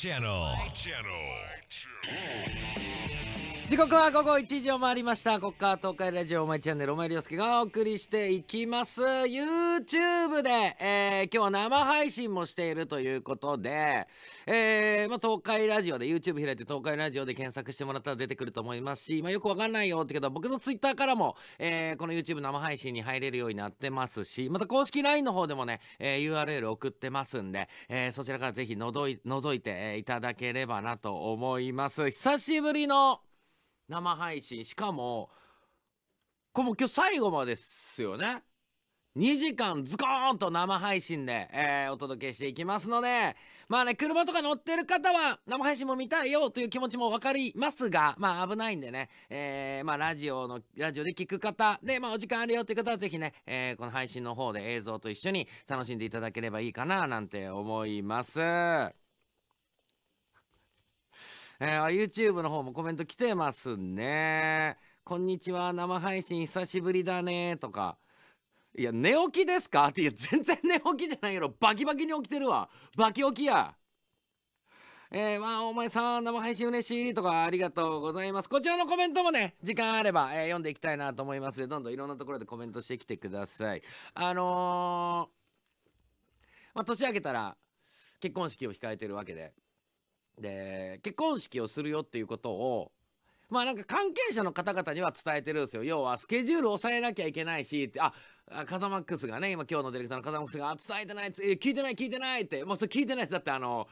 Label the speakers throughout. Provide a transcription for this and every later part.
Speaker 1: channel. My
Speaker 2: channel.
Speaker 1: 時刻は午後1時を回りましたここから東海ラジオお前チャンネルお前す介がお送りしていきます YouTube で、えー、今日は生配信もしているということで、えー、まあ、東海ラジオで YouTube 開いて東海ラジオで検索してもらったら出てくると思いますし、まあ、よくわかんないよってけど僕の Twitter からも、えー、この YouTube 生配信に入れるようになってますしまた公式 LINE の方でもね、え URL 送ってますんで、えそちらからぜひ覗い覗いていただければなと思います久しぶりの生配信しかもこれも今日最後までですよね2時間ズコーンと生配信で、えー、お届けしていきますので、まあね、車とか乗ってる方は生配信も見たいよという気持ちも分かりますが、まあ危ないんでね、えー、まあラジオの、ラジオで聞く方で、まあお時間あるよという方は是非ね、えー、この配信の方で映像と一緒に楽しんでいただければいいかななんて思います。えー、YouTube の方もコメント来てますね。こんにちは、生配信久しぶりだね、とか。いや、寝起きですかって、いや、全然寝起きじゃないけど、バキバキに起きてるわ。バキ起きや。えー、まあ、お前さん、生配信嬉しいとか、ありがとうございます。こちらのコメントもね、時間あれば、えー、読んでいきたいなと思いますで、どんどんいろんなところでコメントしてきてください。あのー、まあ、年明けたら、結婚式を控えてるわけで。で結婚式をするよっていうことをまあなんか関係者の方々には伝えてるんですよ。要はスケジュール抑えなきゃいけないし、ってあ、カザマックスがね、今今日のディレクターのカザマックスが伝えてない、聞いてない聞いてないって、もうそれ聞いてないでだってあの、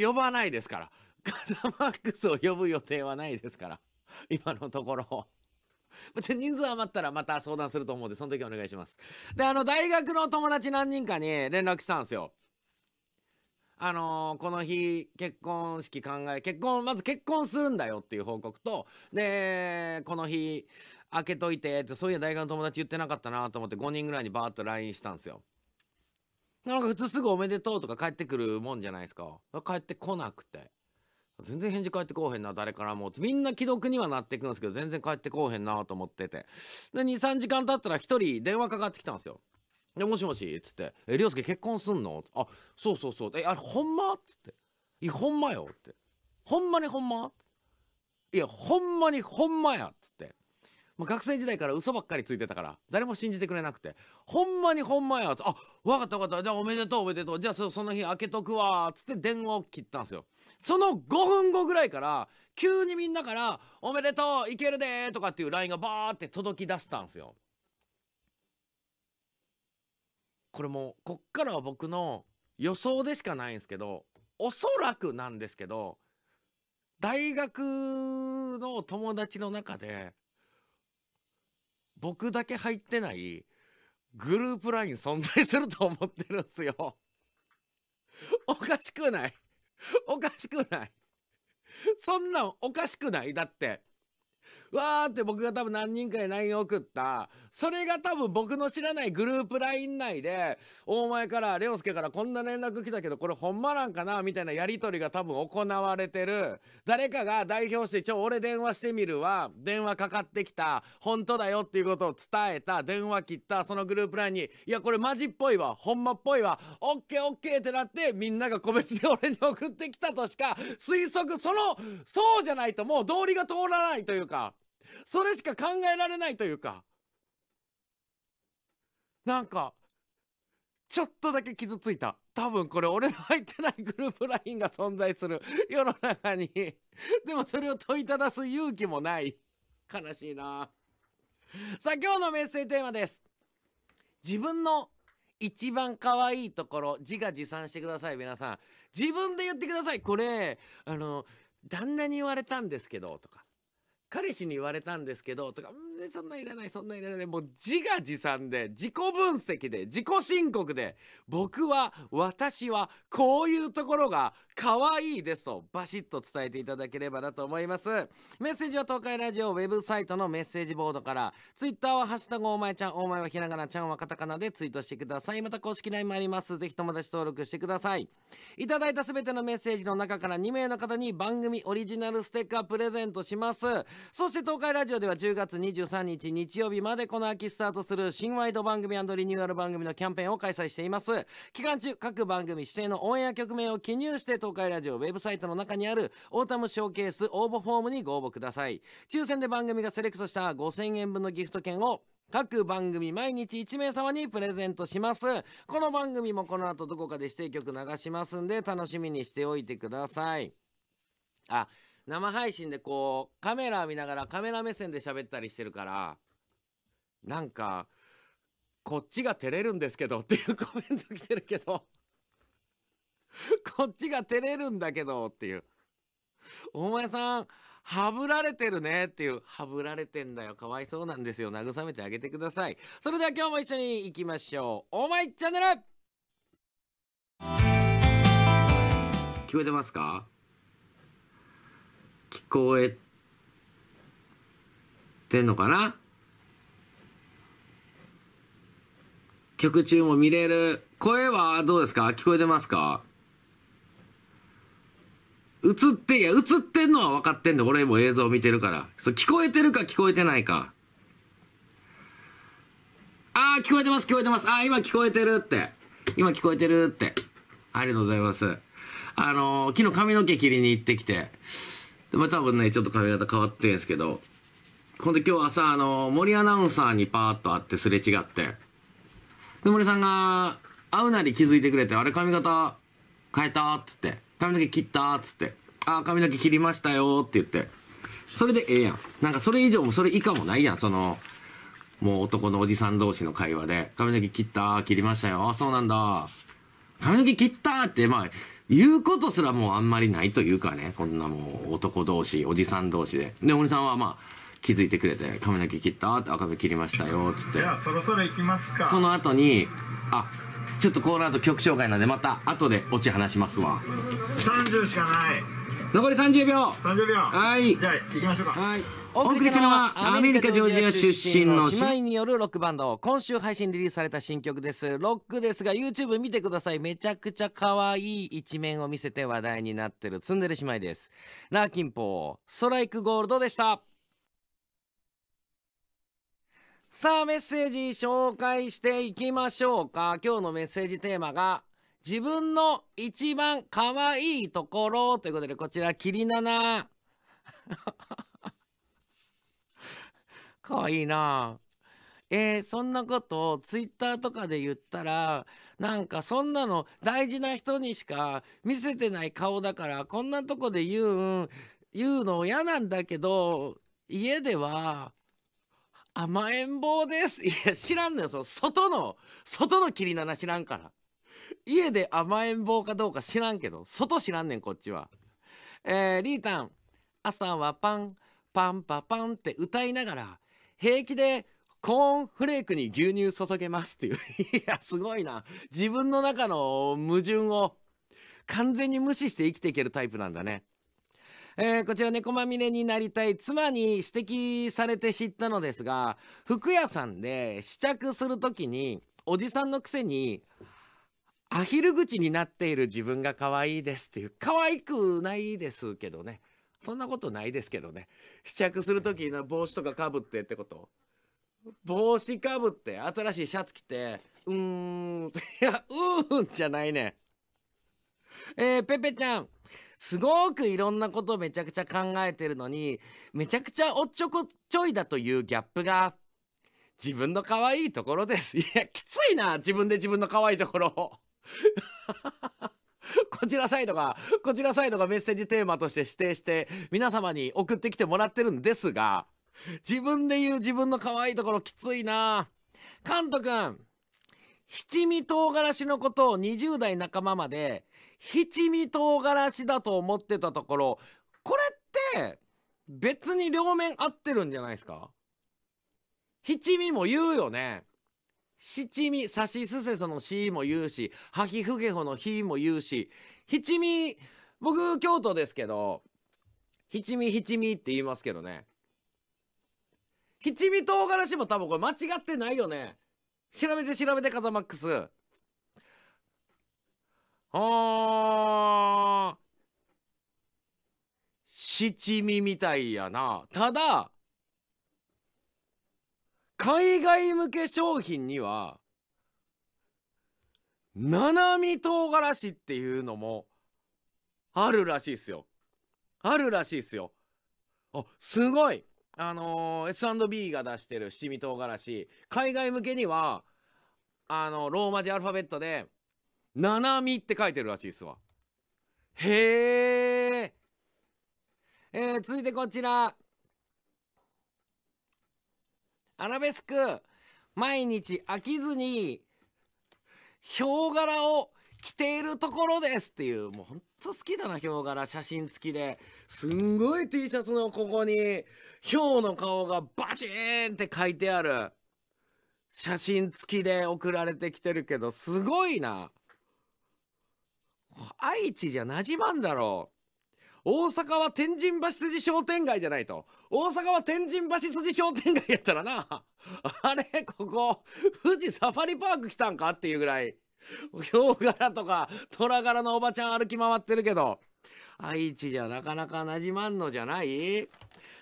Speaker 1: 呼ばないですから。カザマックスを呼ぶ予定はないですから。今のところ。別に人数余ったらまた相談すると思うんで、その時お願いします。で、あの、大学の友達何人かに連絡したんですよ。あのー、この日結婚式考え、結婚、まず結婚するんだよっていう報告と、で、この日開けといてって、そういや大学の友達言ってなかったなと思って5人ぐらいにバーッと LINE したんですよ。なんか普通すぐおめでとうとか帰ってくるもんじゃないですか。帰ってこなくて。全然返事返ってこうへんな、誰からも。みんな既読にはなっていくんですけど、全然返ってこうへんなと思ってて。で、2、3時間経ったら1人電話かかってきたんですよ。で、もしもしっつって、え、りょうすけ結婚すんのあ、そうそうそう。え、あれほんまっつって。いほんまよって。ほんまにほんまいや、ほんまにほんまやっつって。まあ、学生時代から嘘ばっかりついてたから、誰も信じてくれなくて、ほんまにほんまやて「あ、わかったわかった。じゃあおめでとうおめでとう。じゃあその日開けとくわ。つって電話を切ったんですよ。その5分後ぐらいから、急にみんなから、おめでとういけるでとかっていう LINE がバーって届き出したんですよ。これもうこっからは僕の予想でしかないんですけどおそらくなんですけど大学の友達の中で僕だけ入ってないグループ LINE 存在すると思ってるんですよ。おかしくないおかしくないそんなんおかしくないだってわーって僕が多分何人かに LINE 送った。それが多分僕の知らないグループ LINE 内で、大前から、レオスケからこんな連絡来たけど、これほんまなんかなみたいなやりとりが多分行われてる。誰かが代表して、ちょ、俺電話してみるわ。電話かかってきた。本当だよっていうことを伝えた。電話切った。そのグループ LINE に、いや、これマジっぽいわ。ほんまっぽいわ。オッケーオッケーってなって、みんなが個別で俺に送ってきたとしか、推測、その、そうじゃないともう道理が通らないというか、それしか考えられないというかなんかちょっとだけ傷ついた多分これ俺の入ってないグループ LINE が存在する世の中にでもそれを問いただす勇気もない悲しいなさあ今日のメッセージテーマです自分の一番可愛いところ自画自賛してください皆さん自分で言ってくださいこれあの旦那に言われたんですけどとか彼氏に言われたんですけどとか、ん、そんないらないそんないらないもう自画自賛で自己分析で自己申告で僕は私はこういうところが可愛いですとバシッと伝えていただければなと思いますメッセージは東海ラジオウェブサイトのメッセージボードからツイッターはハッシュタグお前ちゃんお前はひらがなちゃんはカタカナでツイートしてくださいまた公式 LINE もありますぜひ友達登録してくださいいただいたすべてのメッセージの中から2名の方に番組オリジナルステッカープレゼントしますそして東海ラジオでは10月23日日曜日までこの秋スタートする新ワイド番組リニューアル番組のキャンペーンを開催しています期間中各番組指定のオンエア局面を記入して東海ラジオウェブサイトの中にあるオータムショーケース応募フォームにご応募ください抽選で番組がセレクトした5000円分のギフト券を各番組毎日1名様にプレゼントします。この番組もこの後どこかで指定曲流しますんで楽しみにしておいてください。あ、生配信でこうカメラ見ながらカメラ目線で喋ったりしてるからなんかこっちが照れるんですけどっていうコメント来てるけど こっちが照れるんだけどっていうお前さんはぶられてるねっていうはぶられてんだよかわいそうなんですよ慰めてあげてくださいそれでは今日も一緒に行きましょうお前チャンネル聞こえてますか聞こえてんのかな曲中も見れる声はどうですか聞こえてますか映って、いや、映ってんのは分かってんで、俺も映像見てるから。そう、聞こえてるか聞こえてないか。ああ、聞こえてます、聞こえてます。ああ、今聞こえてるって。今聞こえてるって。ありがとうございます。あのー、昨日髪の毛切りに行ってきて、まあ、多分ね、ちょっと髪型変わってんすけど、ほんで今日朝、あのー、森アナウンサーにパーッと会ってすれ違って、で、森さんが、会うなり気づいてくれて、あれ髪型変えたっつって。髪の毛切ったっつって。ああ、髪の毛切りましたよって言って。それでええやん。なんかそれ以上もそれ以下もないやん。その、もう男のおじさん同士の会話で。髪の毛切った切りましたよ。ああ、そうなんだ。髪の毛切ったって、まあ、言うことすらもうあんまりないというかね。こんなもう男同士、おじさん同士で。で、森さんはまあ、気づいてくれて、髪の毛切ったって赤目切りましたよ、っつって。じゃあそろそろ行きますか。その後に、あ、ちょっとこうなると曲紹介なんでまた後でオチ話しますわ30しかない残り30秒30秒はいじゃあ行きましょうかはいお送りしたのはアメリカジョージア出身の姉妹によるロックバンド今週配信リリースされた新曲ですロックですが YouTube 見てくださいめちゃくちゃ可愛い一面を見せて話題になってるツンデレ姉妹ですラーキンポーストライクゴールドでしたさあメッセージ紹介していきましょうか今日のメッセージテーマが自分の一番可愛いところということでこちらキリナナ 可愛いなえー、そんなことをツイッターとかで言ったらなんかそんなの大事な人にしか見せてない顔だからこんなとこで言う言うの嫌なんだけど家では甘えん坊です。いや、知らんのよ。その外の、外の切りナ知らんから。家で甘えん坊かどうか知らんけど、外知らんねん、こっちは。えー、リータン、朝はパン、パンパパンって歌いながら、平気でコーンフレークに牛乳注げますっていう。いや、すごいな。自分の中の矛盾を完全に無視して生きていけるタイプなんだね。えー、こちら猫まみれになりたい妻に指摘されて知ったのですが服屋さんで試着する時におじさんのくせにアヒル口になっている自分が可愛いですっていう可愛くないですけどねそんなことないですけどね試着する時の帽子とかかぶってってこと帽子かぶって新しいシャツ着てうーんいやうーんじゃないねえー、ペペちゃんすごくいろんなことをめちゃくちゃ考えてるのにめちゃくちゃおっちょこちょいだというギャップが自分の可愛いところです。いやきついな自分で自分の可愛いところ こちらサイドがこちらサイドがメッセージテーマとして指定して皆様に送ってきてもらってるんですが自分で言う自分の可愛いところきついなカント君七味唐辛子のことを20代仲間まで七味唐辛子だと思ってたところこれって別に両面合ってるんじゃないですか七味も言うよね七味さしすせその「し」も言うしはひふげほの「ひ」も言うし七味僕京都ですけど七味七味って言いますけどね七味唐辛子も多分これ間違ってないよね調べて調べて風マックスあー七味みたいやなただ海外向け商品には七味唐辛子っていうのもあるらしいっすよあるらしいっすよあすごいあのー、S&B が出してる七味唐辛子海外向けにはあのローマ字アルファベットで「ななみって書いてるらしいですわへええー、続いてこちらアラベスク毎日飽きずにヒョウ柄を着ているところですっていうもうほんと好きだなヒョウ柄写真付きですんごい T シャツのここにヒョウの顔がバチーンって書いてある写真付きで送られてきてるけどすごいな愛知じゃなじまんだろう。大阪は天神橋筋商店街じゃないと。大阪は天神橋筋商店街やったらな、あれ、ここ、富士サファリパーク来たんかっていうぐらい、ヒョウ柄とか虎柄のおばちゃん歩き回ってるけど、愛知じゃなかなか馴染まんのじゃない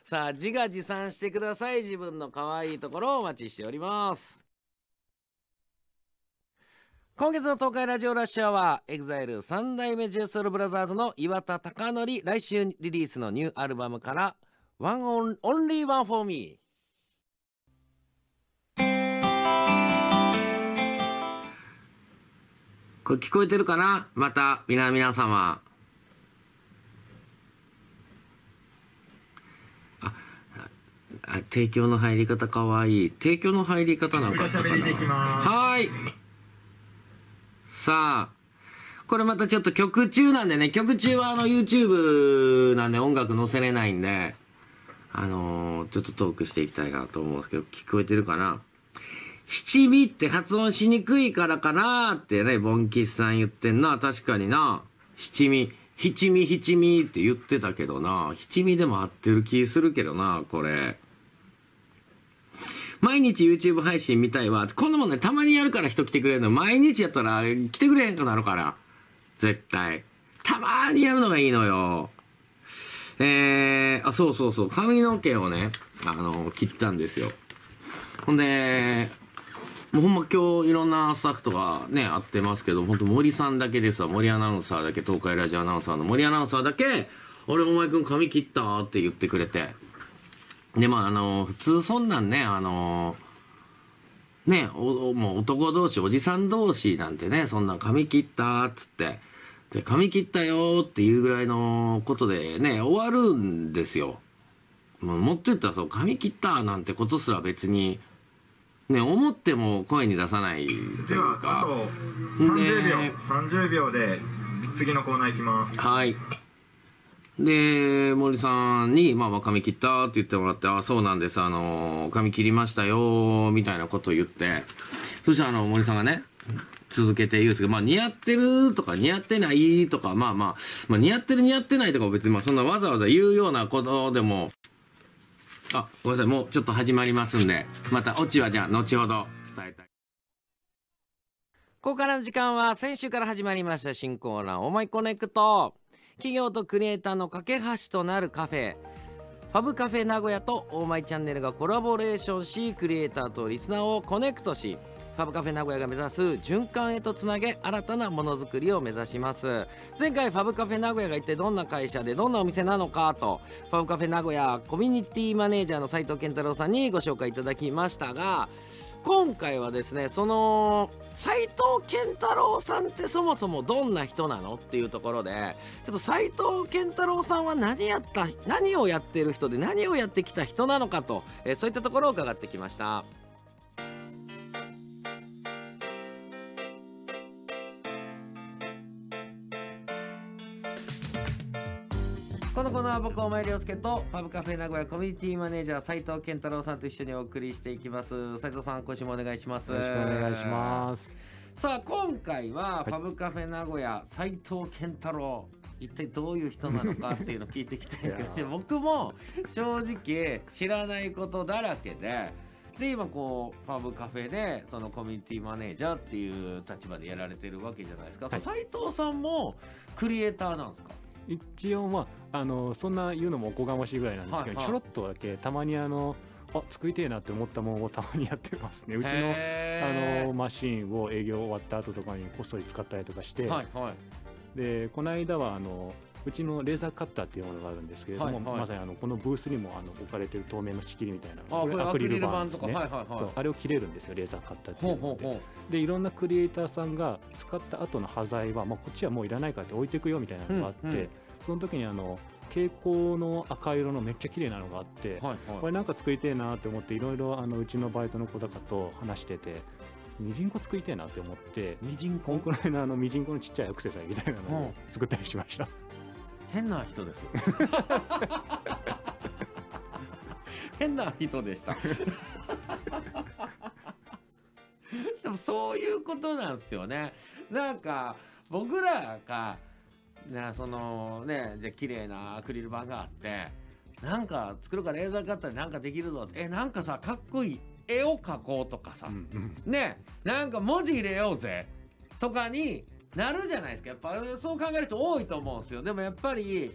Speaker 1: さあ、自画自賛してください。自分の可愛いところをお待ちしております。今月の東海ラジオラッシュアワー、EXILE 三代目 JSOUL BROTHERS の岩田貴則、来週リリースのニューアルバムから、One on, Only One for Me。これ聞こえてるかなまた、皆、皆様。提供の入り方かわいい提供の入り方なんかあったかなはいさあ、これまたちょっと曲中なんでね、曲中はあの YouTube なんで音楽載せれないんで、あのー、ちょっとトークしていきたいなと思うんですけど、聞こえてるかな七味って発音しにくいからかなーってね、ボンキスさん言ってんな。確かにな。七味、七味七味って言ってたけどな。七味でも合ってる気するけどな、これ。毎日 YouTube 配信見たいわ。こんなもんね、たまにやるから人来てくれるの。毎日やったら来てくれへんくなるから。絶対。たまーにやるのがいいのよ。えー、あ、そうそうそう。髪の毛をね、あの、切ったんですよ。ほんで、もうほんま今日いろんなスタッフとかね、会ってますけど、ほんと森さんだけですわ。森アナウンサーだけ、東海ラジオアナウンサーの森アナウンサーだけ、俺お前くん髪切ったって言ってくれて。でもあの、普通そんなんね、あの、ね、おもう男同士、おじさん同士なんてね、そんな髪切ったっつって、で、髪切ったよっていうぐらいのことでね、終わるんですよ。もう持ってったらそう、髪切ったなんてことすら別に、ね、思っても声に出さないというか。
Speaker 3: あ
Speaker 4: と30秒、30秒で
Speaker 3: 次のコーナー行きます。
Speaker 1: はい。で、森さんに、まあ、まあ、髪切ったって言ってもらって、ああ、そうなんです、あの、髪切りましたよ、みたいなことを言って、そしたら、あの、森さんがね、続けて言うんですけど、まあ、似合ってるとか、似合ってないとか、まあまあ、まあ、似合ってる似合ってないとか、別に、まあ、そんなわざわざ言うようなことでも、あ、ごめんなさい、もうちょっと始まりますんで、また、オチはじゃあ、後ほど伝えたい。ここからの時間は、先週から始まりました新コーナー、おまいコネクト。企業とクリエイターの架け橋となるカフェファブカフェ名古屋とオーマイチャンネルがコラボレーションしクリエイターとリスナーをコネクトしファブカフェ名古屋が目指す循環へとつなげ新たなものづくりを目指します前回ファブカフェ名古屋が一体どんな会社でどんなお店なのかとファブカフェ名古屋コミュニティマネージャーの斉藤健太郎さんにご紹介いただきましたが今回はですねその斎藤健太郎さんってそもそもどんな人なのっていうところでちょっと斎藤健太郎さんは何やった何をやってる人で何をやってきた人なのかと、えー、そういったところを伺ってきました。このは僕お前涼けとパブカフェ名古屋コミュニティマネージャー斉藤健太郎さんと一緒にお送りしていきます斉藤さん今週もお願いしますよろしくお願いしますさあ今回はパブカフェ名古屋、はい、斉藤健太郎一体どういう人なのかっていうのを聞いていきたいんですけど僕も正直知らないことだらけでで今こうパブカフェでそのコミュニティマネージャーっていう立場でやられてるわけじゃないですか、はい、斉藤さんもクリエイターな
Speaker 5: んですか一応まああのそんな言うのもおこがましいぐらいなんですけど、はいはい、ちょろっとだけたまにあのあ作りてえなって思ったものをたまにやってますねうちのあのマシンを営業終わった後とかにこっそり使ったりとかして、はいはい、でこの間はあのうちのレーザーカッターっていうものがあるんですけれども、はいはい、まさにあのこのブースにもあの置かれてる透明の仕切りみたいなこれアクリル板はいはいはい、あれを切れるんですよレーザーカッターっていうのででいろんなクリエイターさんが使った後の端材は、まあ、こっちはもういらないからって置いていくよみたいなのがあって、うんうん、その時にあの蛍光の赤色のめっちゃ綺麗なのがあって、はいはい、これなんか作りたいなって思っていろいろあのうちのバイトの子とかと話しててミジンコ作りたいなって思ってミジンコこのいのあのミジンコのちっちゃいアクセサリーみたいなのを
Speaker 1: 作ったりしました。変な人です変な人でした でもそういうことなんですよねなんか僕らがなそのねじゃ綺麗なアクリル板があってなんか作るかレーザーカッターなんかできるぞえなんかさかっこいい絵を描こうとかさ、うんうん、ねなんか文字入れようぜとかになるじゃないですかやっぱそう考える人多いと思うんですよでもやっぱり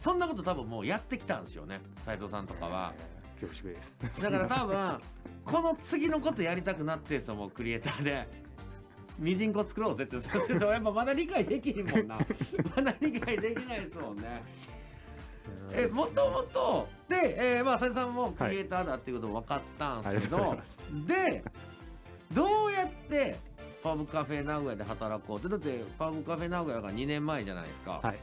Speaker 1: そんなこと多分もうやってきたんですよね斎藤さんとかは。恐縮ですだから多分この次のことやりたくなってるのもクリエイターで。ミジンコ作ろうぜってそうするとやっぱまだ理解できんもんな まだ理解できないですもんね。えもともとで、えー、まあ斉藤さんもクリエイターだっていうこと分かったんですけど、はい、でどうやってパブカフェ名古屋で働こうってだってパブカフェ名古屋が2年前じゃないですか、はい、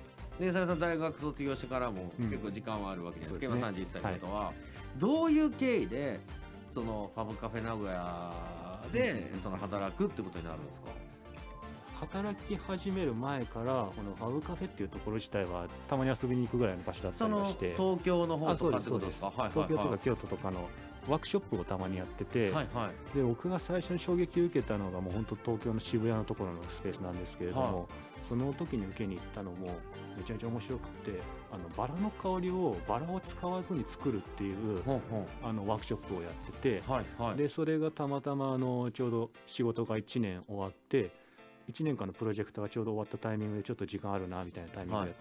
Speaker 1: でさん大学卒業してからも結構時間はあるわけです、ないですか、うん、31歳ってことは、はい、どういう経緯でそのパブカフェ名古屋でその働くってことになるんですか働き始める前からこの
Speaker 4: ハ
Speaker 5: ブカフェっていうところ自体はたまに遊びに行くぐらいの場所だったりして東京の方とかってことですか、はいはいはい、東京とか京都とかのワークショップをたまにやってて、はいはい、で僕が最初に衝撃を受けたのがもう本当東京の渋谷のところのスペースなんですけれども、はい、その時に受けに行ったのもめちゃめちゃ面白くてあのバラの香りをバラを使わずに作るっていう、はいはい、あのワークショップをやってて、はいはい、でそれがたまたまあのちょうど仕事が1年終わって。1年間のプロジェクトがちょうど終わったタイミングでちょっと時間あるなみたいなタイミングで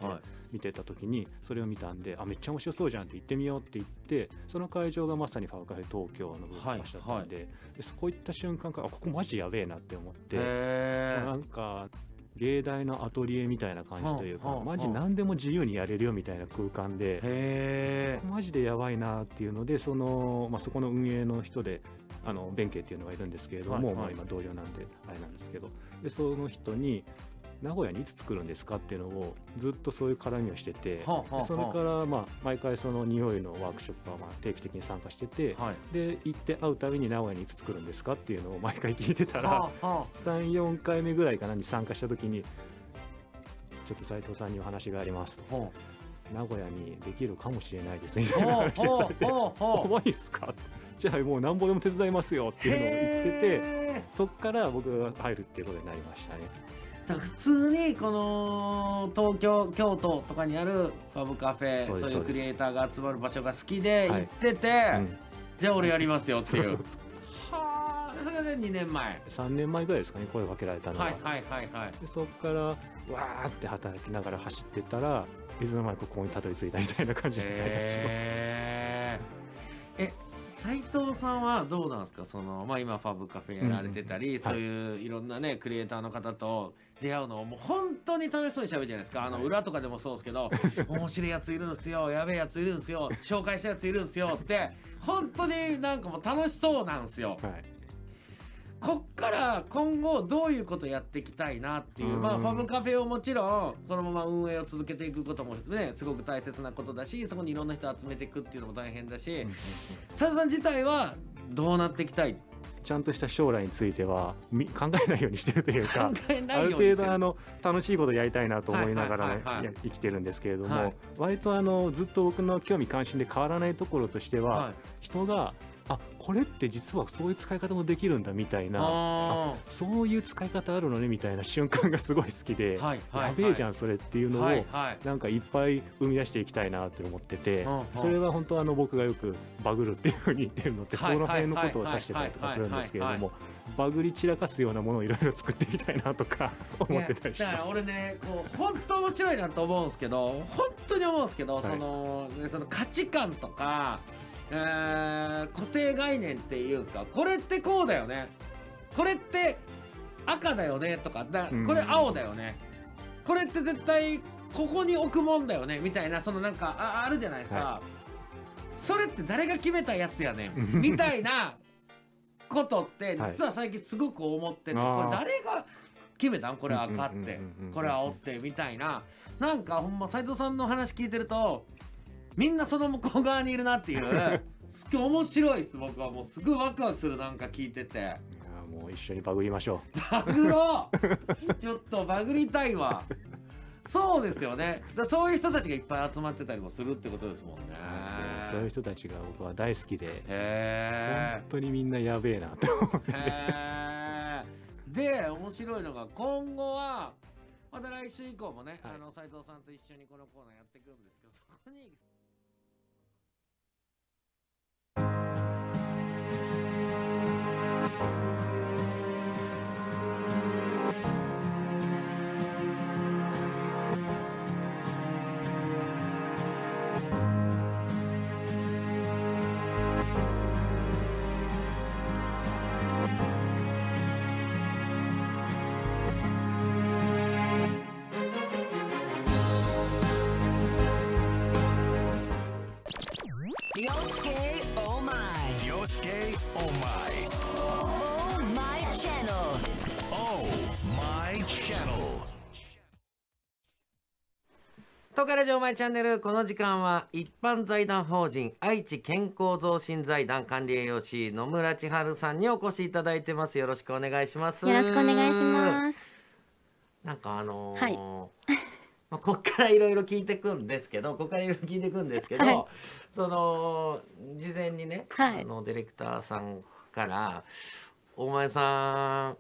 Speaker 5: 見てた時にそれを見たんであめっちゃ面白そうじゃんって行ってみようって言ってその会場がまさにファーカフェ東京の部分だったんで,、はいはい、でそこ行った瞬間からあここマジやべえなって思ってなんか例題のアトリエみたいな感じというか、マジ何でも自由にやれるよみたいな空間でマジでやばいなっていうのでその、まあ、そこの運営の人であの弁慶っていうのがいるんですけれども、はいはい、まあ、今同僚なんであれなんですけどでその人に名古屋にいつ作るんですかっていうのをずっとそういう絡みをしてて、はあはあ、それからまあ毎回その匂いのワークショップはまあ定期的に参加してて、はい、で行って会うたびに名古屋にいつ作るんですかっていうのを毎回聞いてたら、はあはあ、34回目ぐらいかなに参加した時にちょっと斎藤さんにお話がありますと。はあ名古屋にできるかもしれないですみたいな話をされて「重いですか?」じゃあもうなんぼでも手伝いますよっていうのを言っててそっから僕が入るっていうことになりましたね。
Speaker 1: 普通にこの東京京都とかにあるファブカフェそういうクリエイターが集まる場所が好きで行ってて、はいうん、じゃあ俺やりますよっていう。はあそれで2年前
Speaker 5: 3年前ぐらいですかね声をかけられたのははい
Speaker 1: はいはいはいでそこからわ
Speaker 5: ーって働きながら走ってたらいつの間にかここにたどり着いたみたいな感じで
Speaker 1: えー、え斉藤さんはどうなんですかその、まあ、今ファブカフェやられてたり、うん、そういういろんなね、クリエイターの方と出会うのをもう本当に楽しそうにしゃべるじゃないですかあの裏とかでもそうですけど、はい、面白いやついるんですよやべえやついるんですよ紹介したやついるんですよって本当になんかもう楽しそうなんですよ。はいこっから今後どういうことやっていきたいなっていう、まあ、ファムカフェをもちろんそのまま運営を続けていくこともねすごく大切なことだしそこにいろんな人集めていくっていうのも大変だしさださん自体は
Speaker 5: どうなっていきたいちゃんとした将来については 考えないようにしてるというかある程度あの楽しいことやりたいなと思いながら生きてるんですけれども、はい、割とあのずっと僕の興味関心で変わらないところとしては、はい、人があこれって実はそういう使い方もできるんだみたいなそういう使い方あるのねみたいな瞬間がすごい好きで、はいはいはい、やべえじゃんそれっていうのを、はいはい、なんかいっぱい生み出していきたいなって思ってて、はいはい、それは本当あの僕がよくバグるっていうふうに言ってるのって、はい、その辺のことを指してたりとかするんですけれどもバグり散らかすようなものをいろいろ作っていきたいなとか 思ってたりしてだから
Speaker 1: 俺ねこう本当面白いなと思うんですけど本当に思うんですけど、はい、そのその価値観とかえー、固定概念っていうんですかこれってこうだよねこれって赤だよねとかだこれ青だよね、これって絶対ここに置くもんだよねみたいなそのなんかああるじゃないですか、はい、それって誰が決めたやつやねん みたいなことって実は最近すごく思ってて、はい、これ誰が決めたんこれ赤ってこれ青ってみたいななんかほんま斎藤さんの話聞いてるとみんなその向こう側にいるなっていうすごい面白いです僕はもうすごいワクワクするなんか聞いてていや
Speaker 5: もう一緒にバグりましょう
Speaker 1: バグろう ちょっとバグりたいわそうですよねそういう人たちがいっぱい集まってたりもするってことですもんね
Speaker 5: そういう人たちが僕は大好きで本当にみんなやべえなと思って
Speaker 1: で面白いのが今後はまた来週以降もね、はい、あの斉藤さんと一緒にこのコーナーやっていくんですけどそこに Thank you. ロカラジオマイチャンネルこの時間は一般財団法人愛知健康増進財団管理栄養士野村千春さんにお越しいただいてますよろしくお願いしますよろしくお願いしますなんかあのーはい、まあこっからいろいろ聞いてくんですけどここからいろいろ聞いてくんですけど、はい、その事前にね、はい、あのディレクターさんから「お前さん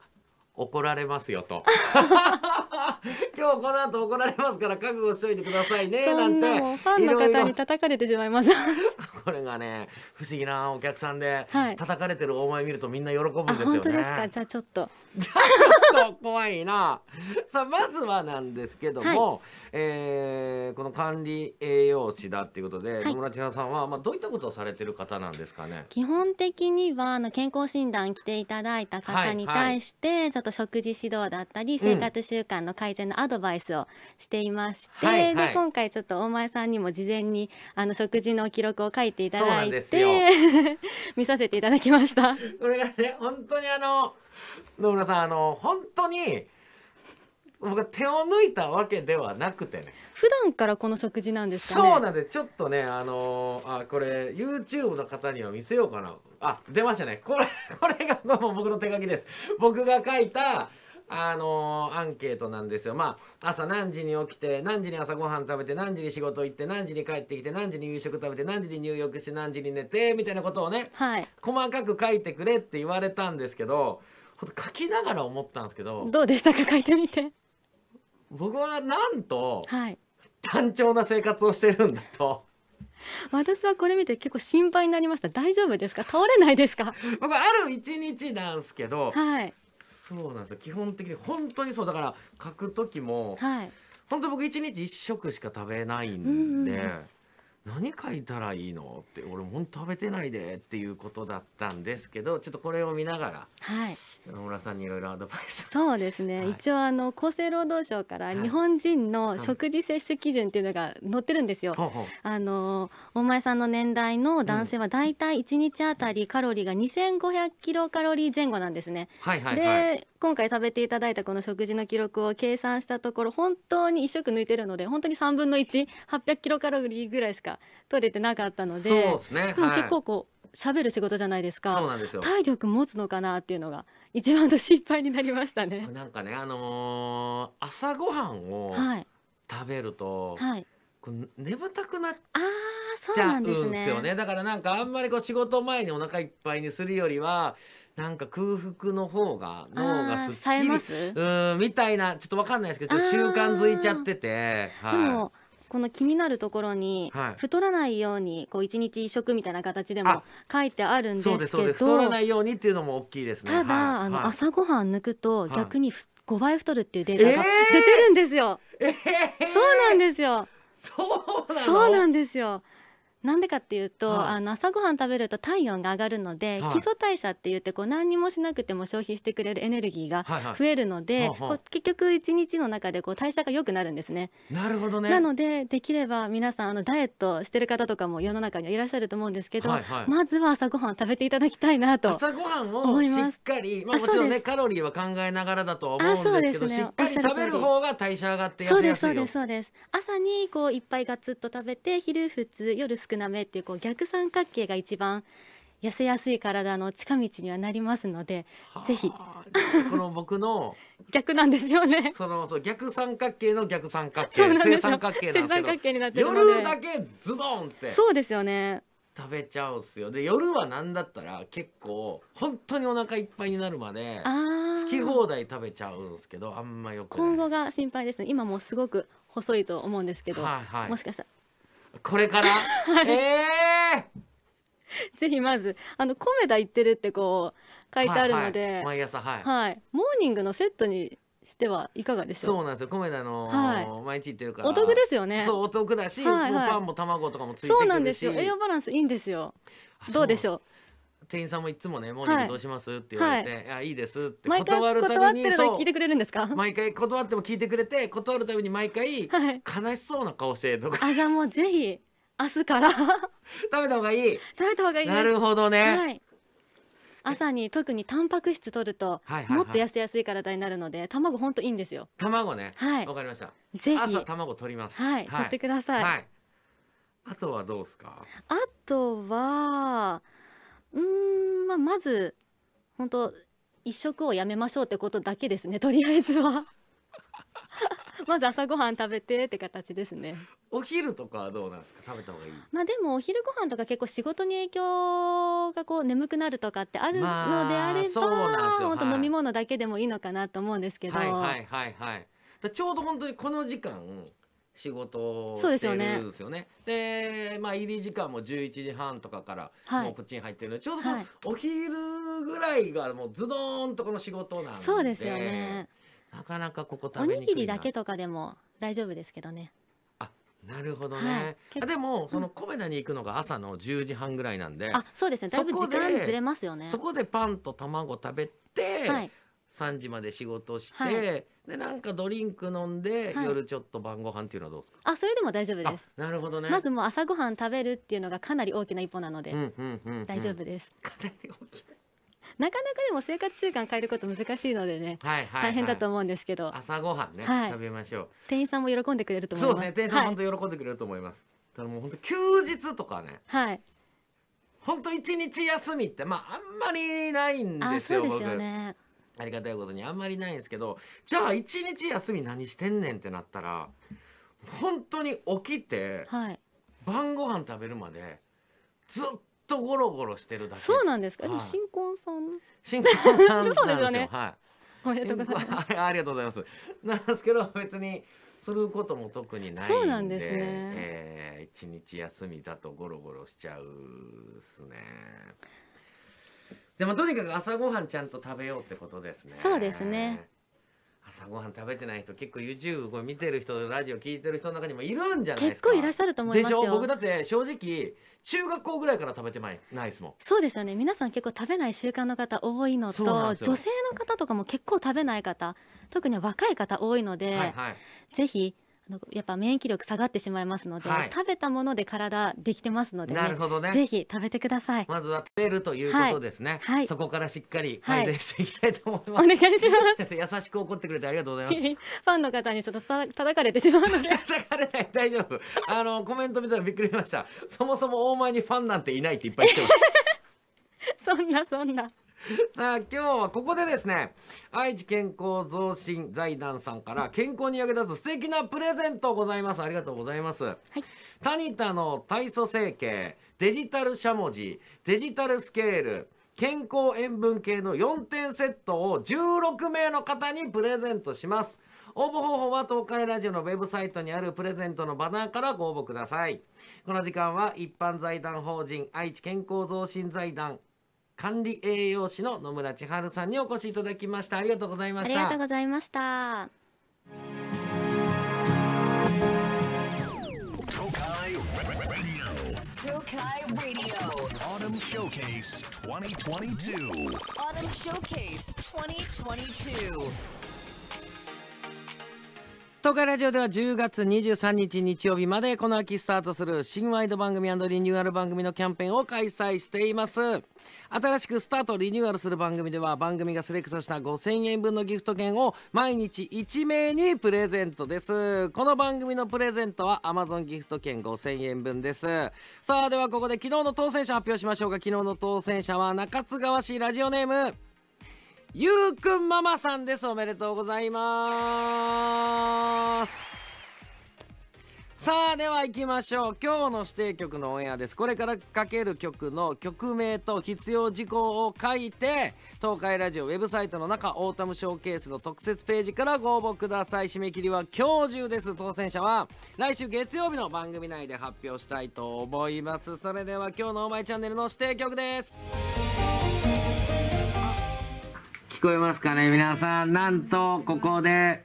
Speaker 1: 怒られますよと」今日この後怒られますから覚悟しといてくださいねなんてファンの方に
Speaker 6: 叩かれてしまいます
Speaker 1: これがね不思議なお客さんで、はい、叩かれてるお前見るとみんな喜ぶんですよね本当ですかじゃあちょっとじゃあちょっと怖いな さあまずはなんですけども、はい、えー、この管理栄養士だっていうことで、はい、野村千奈さんはまあどういったことをされてる方なんですかね
Speaker 6: 基本的にはあの健康診断来ていただいた方に対して、はいはい、ちょっと食事指導だったり生活習慣の改善のアアドバイスをしていまして、はいはい、で今回ちょっと大前さんにも事前にあの食事の記録を書いていただいて 見させていただきました。
Speaker 1: これがね本当にあの野村さんあの本当に僕は手を抜いたわけではなくてね
Speaker 6: 普段からこの食事なんですか、ね、そう
Speaker 1: なんでちょっとねあのー、あこれ YouTube の方には見せようかなあ出ましたねこれ これがもう僕の手書きです僕が書いたあのー、アンケートなんですよ。まあ、朝何時に起きて、何時に朝ごはん食べて、何時に仕事行って、何時に帰ってきて、何時に夕食食べて、何時に入浴して、何時に寝て、みたいなことをね、はい、細かく書いてくれって言われたんですけど、ほんと書きながら思ったんですけど。どう
Speaker 6: でしたか書いてみて。
Speaker 1: 僕はなんと、はい、単調な生活をしてるんだと。
Speaker 6: 私はこれ見て結構心配になりました大丈夫ですか倒れないですか
Speaker 1: 僕ある一日なんですけど、はい、そうなんですよ基本的に本当にそうだから書く時も、はい、本当僕一日一食しか食べないんで、うんうんうん何書いたらいいのって俺もん食べてないでっていうことだったんですけどちょっとこれを見ながら、はい、野村さんにいろいろアドバイス
Speaker 6: そうですね、はい、一応あの厚生労働省から日本人の食事摂取基準っていうのが載ってるんですよ、はい、あの大前さんの年代の男性はだいたい1日あたりカロリーが2500キロカロリー前後なんですね、はいはい、はい、で今回食べていただいたこの食事の記録を計算したところ本当に1食抜いてるので本当に3分の1800キロカロリーぐらいしか取れてなかったのでそうですね、はい、結構こう喋る仕事じゃないですかそうなんですよ体力持つのかなっていうのが一番の失敗になりましたね
Speaker 1: なんかねあのー、朝ごはんを食べると、はい、こう眠たくなっ
Speaker 6: あそうんですよね、
Speaker 1: だからなんかあんまりこう仕事前にお腹いっぱいにするよりはなんか空腹の方が脳がすっきりうんみたいなちょっとわかんないですけど習慣づいちゃってて、はい、でも
Speaker 6: この気になるところに、はい、太らないようにこう一日一食みたいな形でも書いてあるんですけど太らない
Speaker 1: ようにっていうのも大きいですねただ、はい、あの朝
Speaker 6: ごはん抜くと逆に5倍太るっていうデータが出てるんですよ、えー、そうなんですよ、えー、そうなんですよなんでかっていうと、はい、あの朝ごはん食べると体温が上がるので、はい、基礎代謝って言ってこう何にもしなくても消費してくれるエネルギーが増えるので、結局一日の中でこう代謝が良くなるんですね。
Speaker 4: な
Speaker 1: るほどねなの
Speaker 6: でできれば皆さんあのダイエットしてる方とかも世の中にはいらっしゃると思うんですけど、はいはい、まずは朝ごはん食べていただきたいなと朝ごはんをしっ
Speaker 1: かり、まあ、もちろんねカロリーは考えながらだとは思うんですけど、ね、しっかり食べる方が代謝上がって痩やすいよそうですそうですそ
Speaker 6: うです朝にこういっぱいガツッと食べて昼普通夜少なめっていうこう逆三角形が一番痩せやすい体の近道にはなりますので、ぜひ。
Speaker 1: この僕の
Speaker 6: 逆なんですよね。
Speaker 1: そのそう逆三角形の逆三角形、正三角形正三角形になって夜だけズドンって。そ
Speaker 6: うですよね。
Speaker 1: 食べちゃうっすよで夜は何だったら結構本当にお腹いっぱいになるまで好き放題食べちゃうんですけどあんまよく今後
Speaker 6: が心配ですね今もすごく細いと思うんですけど、はいはい、もしかしたら
Speaker 1: これからええ
Speaker 6: ー、ぜひまずあのコメダ行ってるってこう書いてあるので、はいはい、毎
Speaker 1: 朝はい、は
Speaker 6: い、モーニングのセットにしてはいかがでしょうそうなんで
Speaker 1: すよ米田の、はい、毎日行ってるからお得ですよねそうお得だし、はいはい、パンも卵とかもついてくるしそうなんですよ栄養
Speaker 6: バランスいいんですよどうでしょう
Speaker 1: 店員さんもいつもね「モーニングどうします?」って言われて「い、やいいです」って断るたびに聞いて
Speaker 6: くれるんですか毎
Speaker 1: 回断っても聞いてくれて断るたびに毎回、悲しそうな顔してとか
Speaker 6: あじゃあもうぜひ明日から 食べた方がいい食べた方がいいなるほどね、はい、朝に特にタンパク質取ると、もっと痩せやすい体になるので卵ほんといいんですよ
Speaker 1: 卵ねはいわかりましたぜひ朝卵取りますはい、はい、取ってください、はい、あとはどうですか
Speaker 6: あとはうーん、まあ、まず、本当一食をやめましょうってことだけですね、とりあえずは。まず朝ごはん食べてって形ですね。
Speaker 1: お昼とかはどうなんですか食べた方がいい
Speaker 6: まあでもお昼ご飯とか結構仕事に影響がこう眠くなるとかってあるのであれば、まあ、本当飲み物だけでもいいのかなと思うんですけど。はいはい
Speaker 1: はいはい。ちょうど本当にこの時間仕事をしてるんですよね。で、ね、まあ入り時間も十一時半とかからもうこっちに入ってるので、はい、ちょうどお昼ぐらいがもうズドンとこの仕事なんでそうですよねなかなかここ食べおにぎりだけ
Speaker 6: とかでも大丈夫ですけどね。
Speaker 1: なるほどね、はい、でもそのコメダに行くのが朝の10時半ぐらいなんで、うん、あ
Speaker 6: そうですねだいぶ時間ずれますよねそ
Speaker 1: こでパンと卵食べて、はい、3時まで仕事して、はいでなんかドリンク飲んで、はい夜ちょっと晩ご飯っていうのはどうですか
Speaker 6: あそれでも大丈夫です
Speaker 1: なるほどねまず
Speaker 6: もう朝ごはん食べるっていうのがかなり大きな一歩なので、大丈夫です、かなり大きいなかなかでも生活習慣変えること難しいのでね、はいはい、はい、大変だと思うんですけど、朝
Speaker 1: ごはんね、はい食べましょう
Speaker 6: 店員さんも喜んでくれると思いそうまですね店員さん本
Speaker 1: 当喜んでくれると思います、ただもう本当休日とかねはい、本当一日休みってまああんまりないんですそうですよねありがたいことにあんまりないんですけどじゃあ一日休み何してんねんってなったら本当に起きて、はい、晩ご飯食べるまでずっとゴロゴロしてるだけそうなんですか、はい、新
Speaker 6: 婚さん新婚さんなんですよ ですよ、ね、はいおめでとうござ
Speaker 1: います ありがとうございますなんですけど別にすることも特にないそうなんですね、えー、一日休みだとゴロゴロしちゃうっすねでもとにかく朝ごはんちゃんと食べようってことですね。そうですね。朝ごはん食べてない人結構 YouTube 見てる人ラジオ聞いてる人の中にもいるんじゃないですか結構いらっしゃると思いますよでしょ僕だって正直中学校ぐらいから食べてないないですもん
Speaker 6: そうですよね皆さん結構食べない習慣の方多いのと女性の方とかも結構食べない方特に若い方多いので、はいはい、ぜひあのやっぱ免疫力下がってしまいますので、はい食べたもので体できてますので、ね、なるほどねぜひ食べてください。
Speaker 1: まずは食べるということですね、はいそこからしっかり改善していきたいと思います、お願いします。優しく怒ってくれてありがとうございます
Speaker 6: ファンの方にちょっと叩かれてしまうので、叩
Speaker 1: かれない大丈夫あのコメント見たらびっくりしましたそもそも大前にファンなんていないっていっぱい言って
Speaker 6: ます そんなそんな。
Speaker 1: さあ今日はここでですね愛知健康増進財団さんから健康に役立つ素敵なプレゼントございますありがとうございます、はい、タニタの体組成計デジタルしゃもじデジタルスケール健康塩分計の4点セットを16名の方にプレゼントします応募方法は東海ラジオのウェブサイトにあるプレゼントのバナーからご応募くださいこの時間は一般財団法人愛知健康増進財団管理栄養士の野村千春さんにお越しいただきましたありがとうございましたありがとうご
Speaker 6: ざいました
Speaker 1: 2022東海ラジオでは10月23日日曜日までこの秋スタートする新ワイド番組リニューアル番組のキャンペーンを開催しています新しくスタートリニューアルする番組では番組がセレクトした5000円分のギフト券を毎日1名にプレゼントですこの番組のプレゼントは Amazon ギフト券5000円分ですさあではここで昨日の当選者発表しましょうか昨日の当選者は中津川市ラジオネームゆうくんママさんですおめでとうございますさあでは行きましょう今日の指定曲のオンエアですこれからかける曲の曲名と必要事項を書いて東海ラジオウェブサイトの中オータムショーケースの特設ページからご応募ください締め切りは今日中です当選者は来週月曜日の番組内で発表したいと思いますそれでは今日の「お前チャンネル」の指定曲ですこえますかね皆さん、なんと、ここで、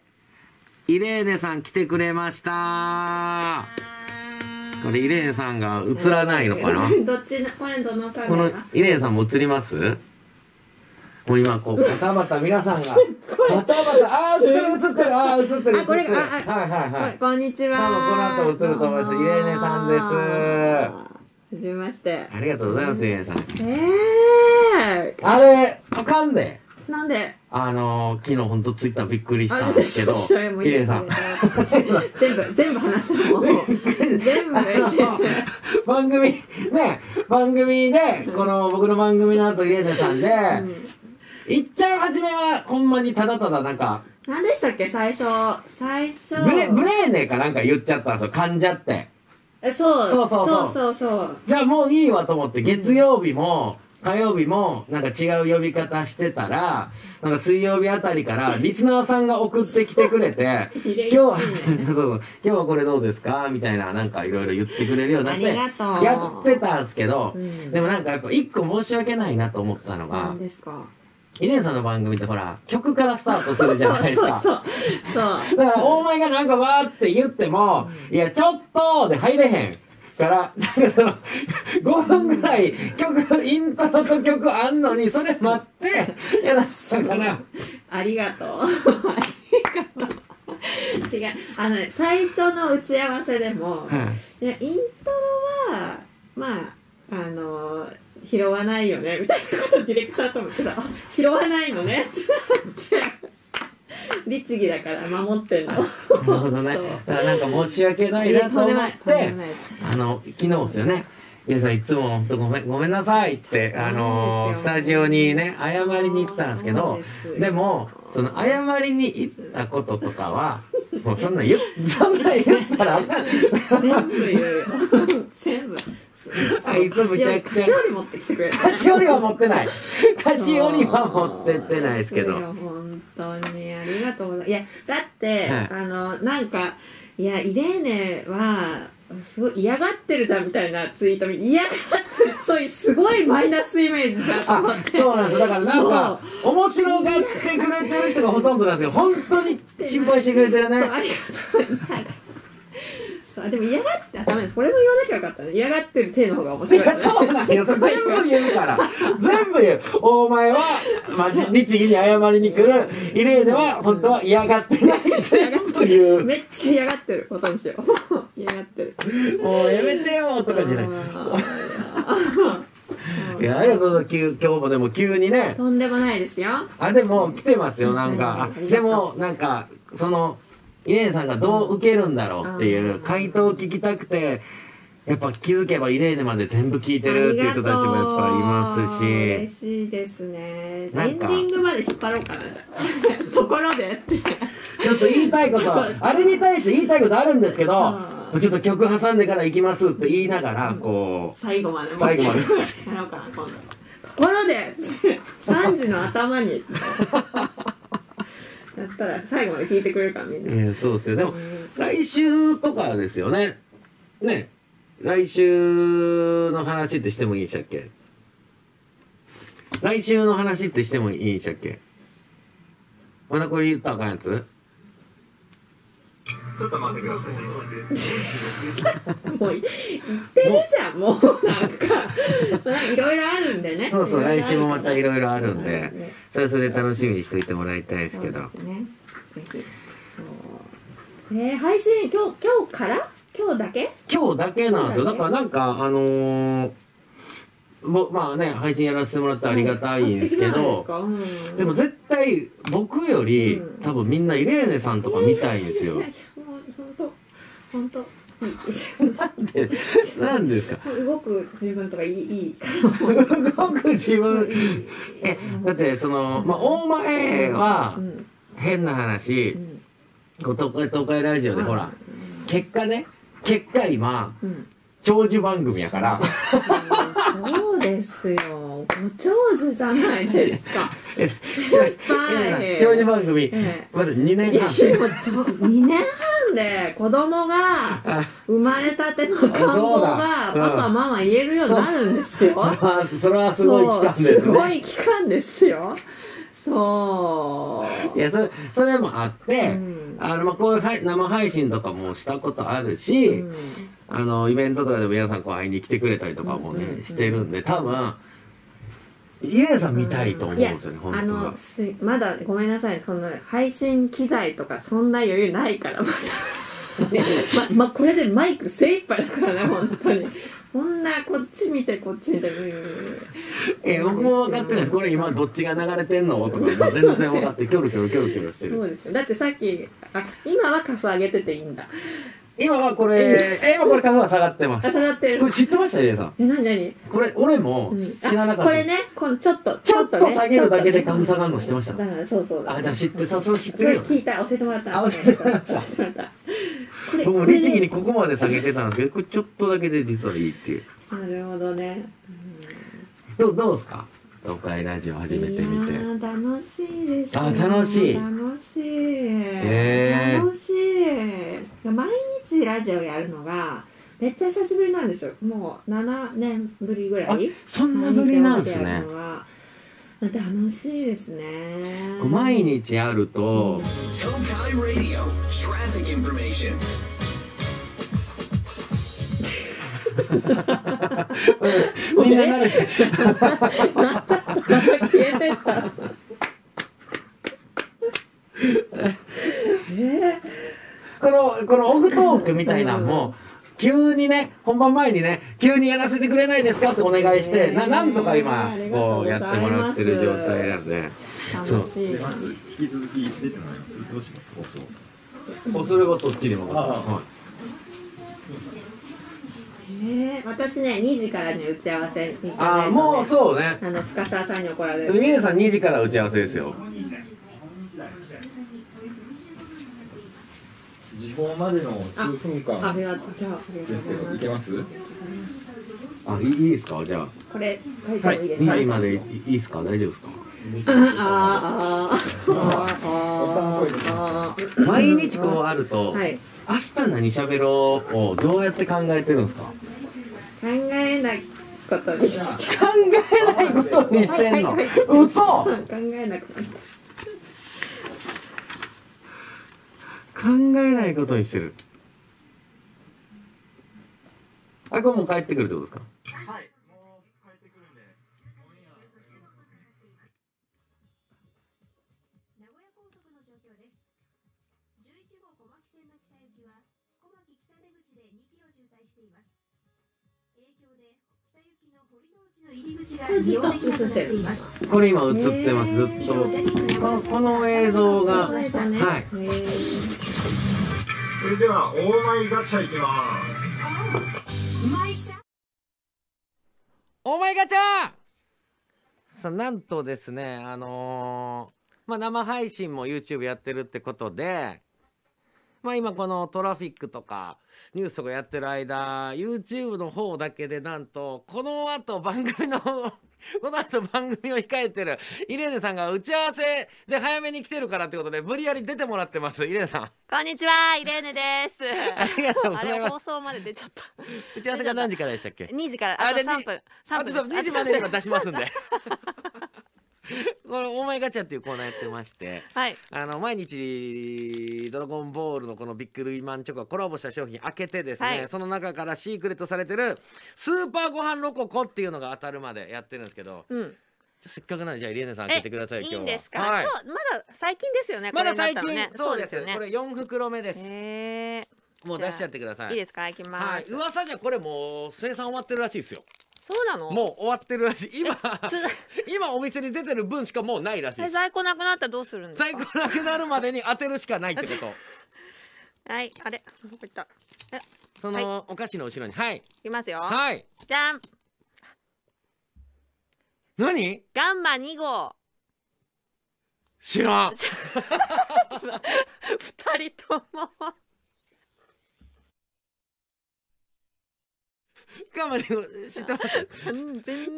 Speaker 1: イレーネさん来てくれましたこれ、イレーネさんが映らないのかな どっちの、これどのカメラこの、イレーネさんも映りますもう今、こう、バタバタ、皆さんが。バタバタ、あー、映ってる、映ってる、あー、映ってる。あ、これが、はいはいはい。
Speaker 2: こんにちは。
Speaker 1: 多分この後映ると思います。イレーネさんです。は
Speaker 2: じめまして。あり
Speaker 1: がとうございます、イレーネさん。ええー。あれ、あかんで、ね。なんであのー、昨日本当ツイッターびっくりしたんですけど、ヒれさい全部、全部話したのも、全部番組、ね、番組で、この、僕の番組の後、ヒエネさんで、い、うん、っちゃんはじめは、ほんまにただただなんか、
Speaker 2: 何でしたっけ最初、最初。ブレ、
Speaker 1: ブレーネかなんか言っちゃったんですよ、噛んじゃって。え、そう。そうそうそう。そう
Speaker 2: そうそう
Speaker 1: じゃあもういいわと思って、月曜日も、火曜日もなんか違う呼び方してたら、なんか水曜日あたりからリスナーさんが送ってきてくれて、今日は、そうそう、今日はこれどうですかみたいななんかいろいろ言ってくれるようになって、やってたんですけど、でもなんかやっぱ一個申し訳ないなと思ったのが、イネさんの番組ってほら、曲からスタートするじゃないですか。そ うそうそう。そうだから、お前がなんかわーって言っても、うん、いや、ちょっとで入れへん。から、なんかその、5分ぐらい曲、イントロと曲あんのに、それ待って、から。あ
Speaker 2: りがとう。ありがとう。違うあの最初の打ち合わせでも、はい、いやイントロはまああの拾わないよねみたいなことディレクターと思ったら「拾わないのね」ってなって。律儀だから守ってんのなる
Speaker 1: ほどねだからなんか申し訳な
Speaker 3: いなと思って
Speaker 1: あの昨日ですよね皆さんいつも本当ごめんごめんなさいってあのスタジオにね謝りに行ったんですけどでもその謝りに行ったこととかはもうそんな言そんな言ったらあかん全部言うよ 全部あいつむちゃくちゃ菓子折り持ってきてくれる菓子折りは持ってない菓子 折りは持ってってないですけど本
Speaker 2: 当にありがとうございますいやだって、はい、あのなんかいやイレーネはすごい嫌がってるじゃんみたいなツイート嫌がってるそういうすご
Speaker 1: いマイナスイメージじゃんそうなんですだからなんか面白がってくれてる人がほとんどなんですよ本当に心配してくれてるねありがとうあでも嫌
Speaker 2: がってあダメですこれも言わなきゃよかったね嫌がってる手の方が面白い,、ね、そうな
Speaker 4: んですよ全
Speaker 1: 部言うから全部言うお前は、まあ、律儀に謝りに来る異例では本当は嫌がってないとい
Speaker 2: うめっちゃ嫌がってることにしよう 嫌がっ
Speaker 1: てるもうやめてよとかじゃないいや、ありがとうございます。今日もでも急にね。
Speaker 2: とんでもないですよ。
Speaker 1: あ、でも来てますよ、なんか。でも、なんか、その、イレーネさんがどう受けるんだろうっていう回答を聞きたくて、やっぱ気づけばイレーネまで全部聞いてるっていう人たちもやっぱいますし。嬉
Speaker 2: しいですね。エンディングまで引っ張ろうかな、じゃ
Speaker 1: あ。ところでって。ちょっと言いたいこと、あれに対して言いたいことあるんですけど、ちょっと曲挟んでから行きますって言いながら、こう。最
Speaker 2: 後まで。最後まで。やろうかな、今度。ところで、3時の頭に。やったら最後まで聞いてくれるからみん
Speaker 1: な、そうですよでも、来週とかですよねね来週の話ってしてもいいんしたっけ来週の話ってしてもいいんしたっけまだこれ言ったらあかんやつ
Speaker 5: ちょっと待ってください、ね、
Speaker 1: もう言ってるじゃんもうなんかい
Speaker 6: ろいろある
Speaker 2: んでねそうそう来週もまたい
Speaker 1: ろいろあるんで、それそれで楽しみにしといてもらいたいですけどそ
Speaker 2: うねぜひえー、配信今日今日から今日だけ
Speaker 1: 今日だけなんですよだからなんかあのーもまあね配信やらせてもらってありがたいんですけど、でも絶対僕より、うん、多分みんなイレーネさんとか見たいんですよ。
Speaker 2: 本当。
Speaker 1: なんで、すか。
Speaker 2: 動く自分とかいい、いい。
Speaker 1: 動く自分。え、だって、その、まあ、大前は、変な話、こう東海、東海ラジオでほら、結果ね、結果今、長寿番組やから。
Speaker 2: そうですよ。ご長寿じゃないですか。長寿番
Speaker 1: 組、まだ2年半。
Speaker 2: 2年半で子供が生まれたての赤ん坊がパパママ言えるようになるんですよ。
Speaker 1: それはすごい期間ですね。すご
Speaker 2: い期間ですよ。そ
Speaker 1: う。いや、それ、それもあって、うん、あの、まあ、こういう生配信とかもしたことあるし、うん、あの、イベントとかでも皆さんこう会いに来てくれたりとかもね、してるんで、多分、イレイさん見たいと思うんですよね、あの
Speaker 2: すまだごめんなさいその配信機材とかそんな余裕ないからまだ ままこれでマイク精
Speaker 1: 一杯だからね本当に
Speaker 2: こんなこっち見てこっち見て
Speaker 1: え僕も分かってないですこれ今どっちが流れてんのとか全然分かってキョロキョロキョロキョロしてるそうで
Speaker 2: すよだってさっきあ今はカフ上げてていいんだ今はこ
Speaker 1: れ、今これ価格が下がってます。
Speaker 2: 重なってる。これ。知ってましたゆりさん。え、なになに
Speaker 1: これ、俺も知らなかった。これ
Speaker 2: ね、このちょっと、ちょっと下げる
Speaker 1: だけで格差があるの知ってましただ
Speaker 2: から、そうそう。あ、
Speaker 1: じゃあ知って、そそう知っそてるれ
Speaker 2: 聞いた、教えてもらった。あ教えてもらったこれ、僕もこ律儀にここまで
Speaker 1: 下げてたんですけど、ちょっとだけで実はいいっていう。
Speaker 2: なるほどね。
Speaker 1: どう、どうですか東海ラジオ始めてみて
Speaker 2: 楽しいですあ楽しい楽しい、えー、楽しい毎日ラジオやるのがめっちゃ久しぶりなんですよもう7年ぶりぐらいそんなぶりなんですね楽しいですね
Speaker 1: 毎日あると、うん
Speaker 4: みんな慣れてまた消えてった
Speaker 1: えー、このこのオフトークみたいなのも急にね本番前にね急にやらせてくれないですかってお願いして、えー、ななんとか今こうやってもらってる状態なんでそう引き続
Speaker 3: き出てもらいますどうします放送それはそっちにもは
Speaker 2: いね私ね2時からね打ち合わせに行
Speaker 3: あ
Speaker 1: もうそうねあの深
Speaker 2: 澤さんに怒られる峰さん
Speaker 1: 2時から打ち合わせですよ時報までの数分間あありがとうじゃあですけどいけますあいいですかじゃあこれ書いてもいいですか、2時までいいですか大丈夫ですか毎日こうあると、はい明日何喋ろうをどうやって考えてるんですか考
Speaker 2: えないことです考えないことにしてんの、ははい、考えなくなっ
Speaker 1: た考えないことにしてるあこれもう帰ってくるってことですか
Speaker 4: これ今映ってますずっとこの映
Speaker 1: 像がはい
Speaker 4: それでは大前ガチャいきます
Speaker 1: 大前ガチャさあなんとですねあのー、まあ生配信も YouTube やってるってことでまあ今このトラフィックとかニュースとかやってる間 YouTube の方だけでなんとこの後番組の この後番組を控えてるイレーネさんが打ち合わせで早めに来てるからってことで無理やり出てもらってますイレーネさん
Speaker 2: こんにちはイレーネですあ
Speaker 1: りがとうござい
Speaker 2: ます放送まで出ちゃった
Speaker 1: 打ち合わせが何時からでしたっけ2
Speaker 2: 時からあと3分あと3分2時までには出しま
Speaker 1: すんで この「大前ガチャ」っていうコーナーやってまして、はい、あの毎日「ドラゴンボール」のこのビッグクリマンチョコがコラボした商品開けてですね、はい、その中からシークレットされてるスーパーご飯ロココっていうのが当たるまでやってるんですけど。うんじゃせっかくなんでじゃあリエネさん開けてください今日いいんですか、はい、今
Speaker 2: 日まだ最近ですよねまだ最近、ね、そうですよねこれ四袋目ですもう出しちゃってくださいいいですかいきます、はい、
Speaker 1: 噂じゃこれもう生産終わってるらしいですよ
Speaker 2: そうなのも
Speaker 1: う終わってるらしい今 今お店に出てる分しかもうないらしい
Speaker 2: 在庫なくなったらどうするんです在庫
Speaker 1: なくなるまでに当てるしかないってこ
Speaker 2: と はいあれどこ行った
Speaker 1: その、お菓子の後ろにはいい
Speaker 2: きますよはいじゃん何ガンマ2号知らん2 人とも
Speaker 1: ガマリ知ってます全然全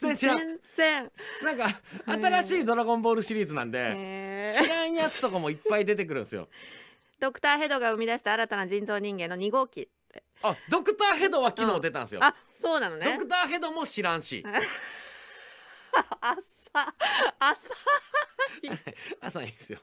Speaker 1: 然知らん全然なんか新しい「ドラゴンボール」シリーズなんで知らんやつとかもいっぱい出てくるんですよ
Speaker 2: ドクターヘドが生み出した新たな人造人間の2号
Speaker 1: 機あドクターヘドは昨日出たんですよ、うん、あ
Speaker 2: そうなのねドクターヘド
Speaker 1: も知らんし
Speaker 2: 朝
Speaker 1: 朝 朝いいですよ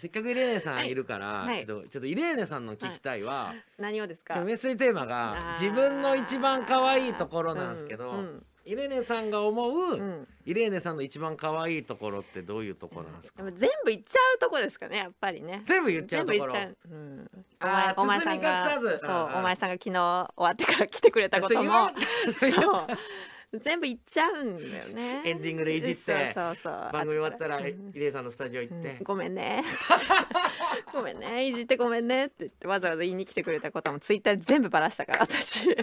Speaker 1: せっかくイレーネさんいるから、はいちょっとちょっとイレーネさんの聞きたいは、
Speaker 2: 何をですか今日
Speaker 1: メッセテーマが自分の一番可愛いところなんですけど、うんうんイレーネさんが思う、うんイレーネさんの一番可愛いところってどういうところなんですか、
Speaker 2: でも全部言っちゃうとこですかねやっぱりね全部言っちゃうところ全部言っちゃう、うん、ああ、お前さんがそうお前さんが昨日終わってから来てくれたこともそう全部いっちゃうんだよねエンディングでいじってそうそうそう番組終わったら入江さんのスタジオ行って、うん、ごめんね ごめんねいじってごめんねって言ってわざわざ言いに来てくれたこともツイッター全部ばらしたから私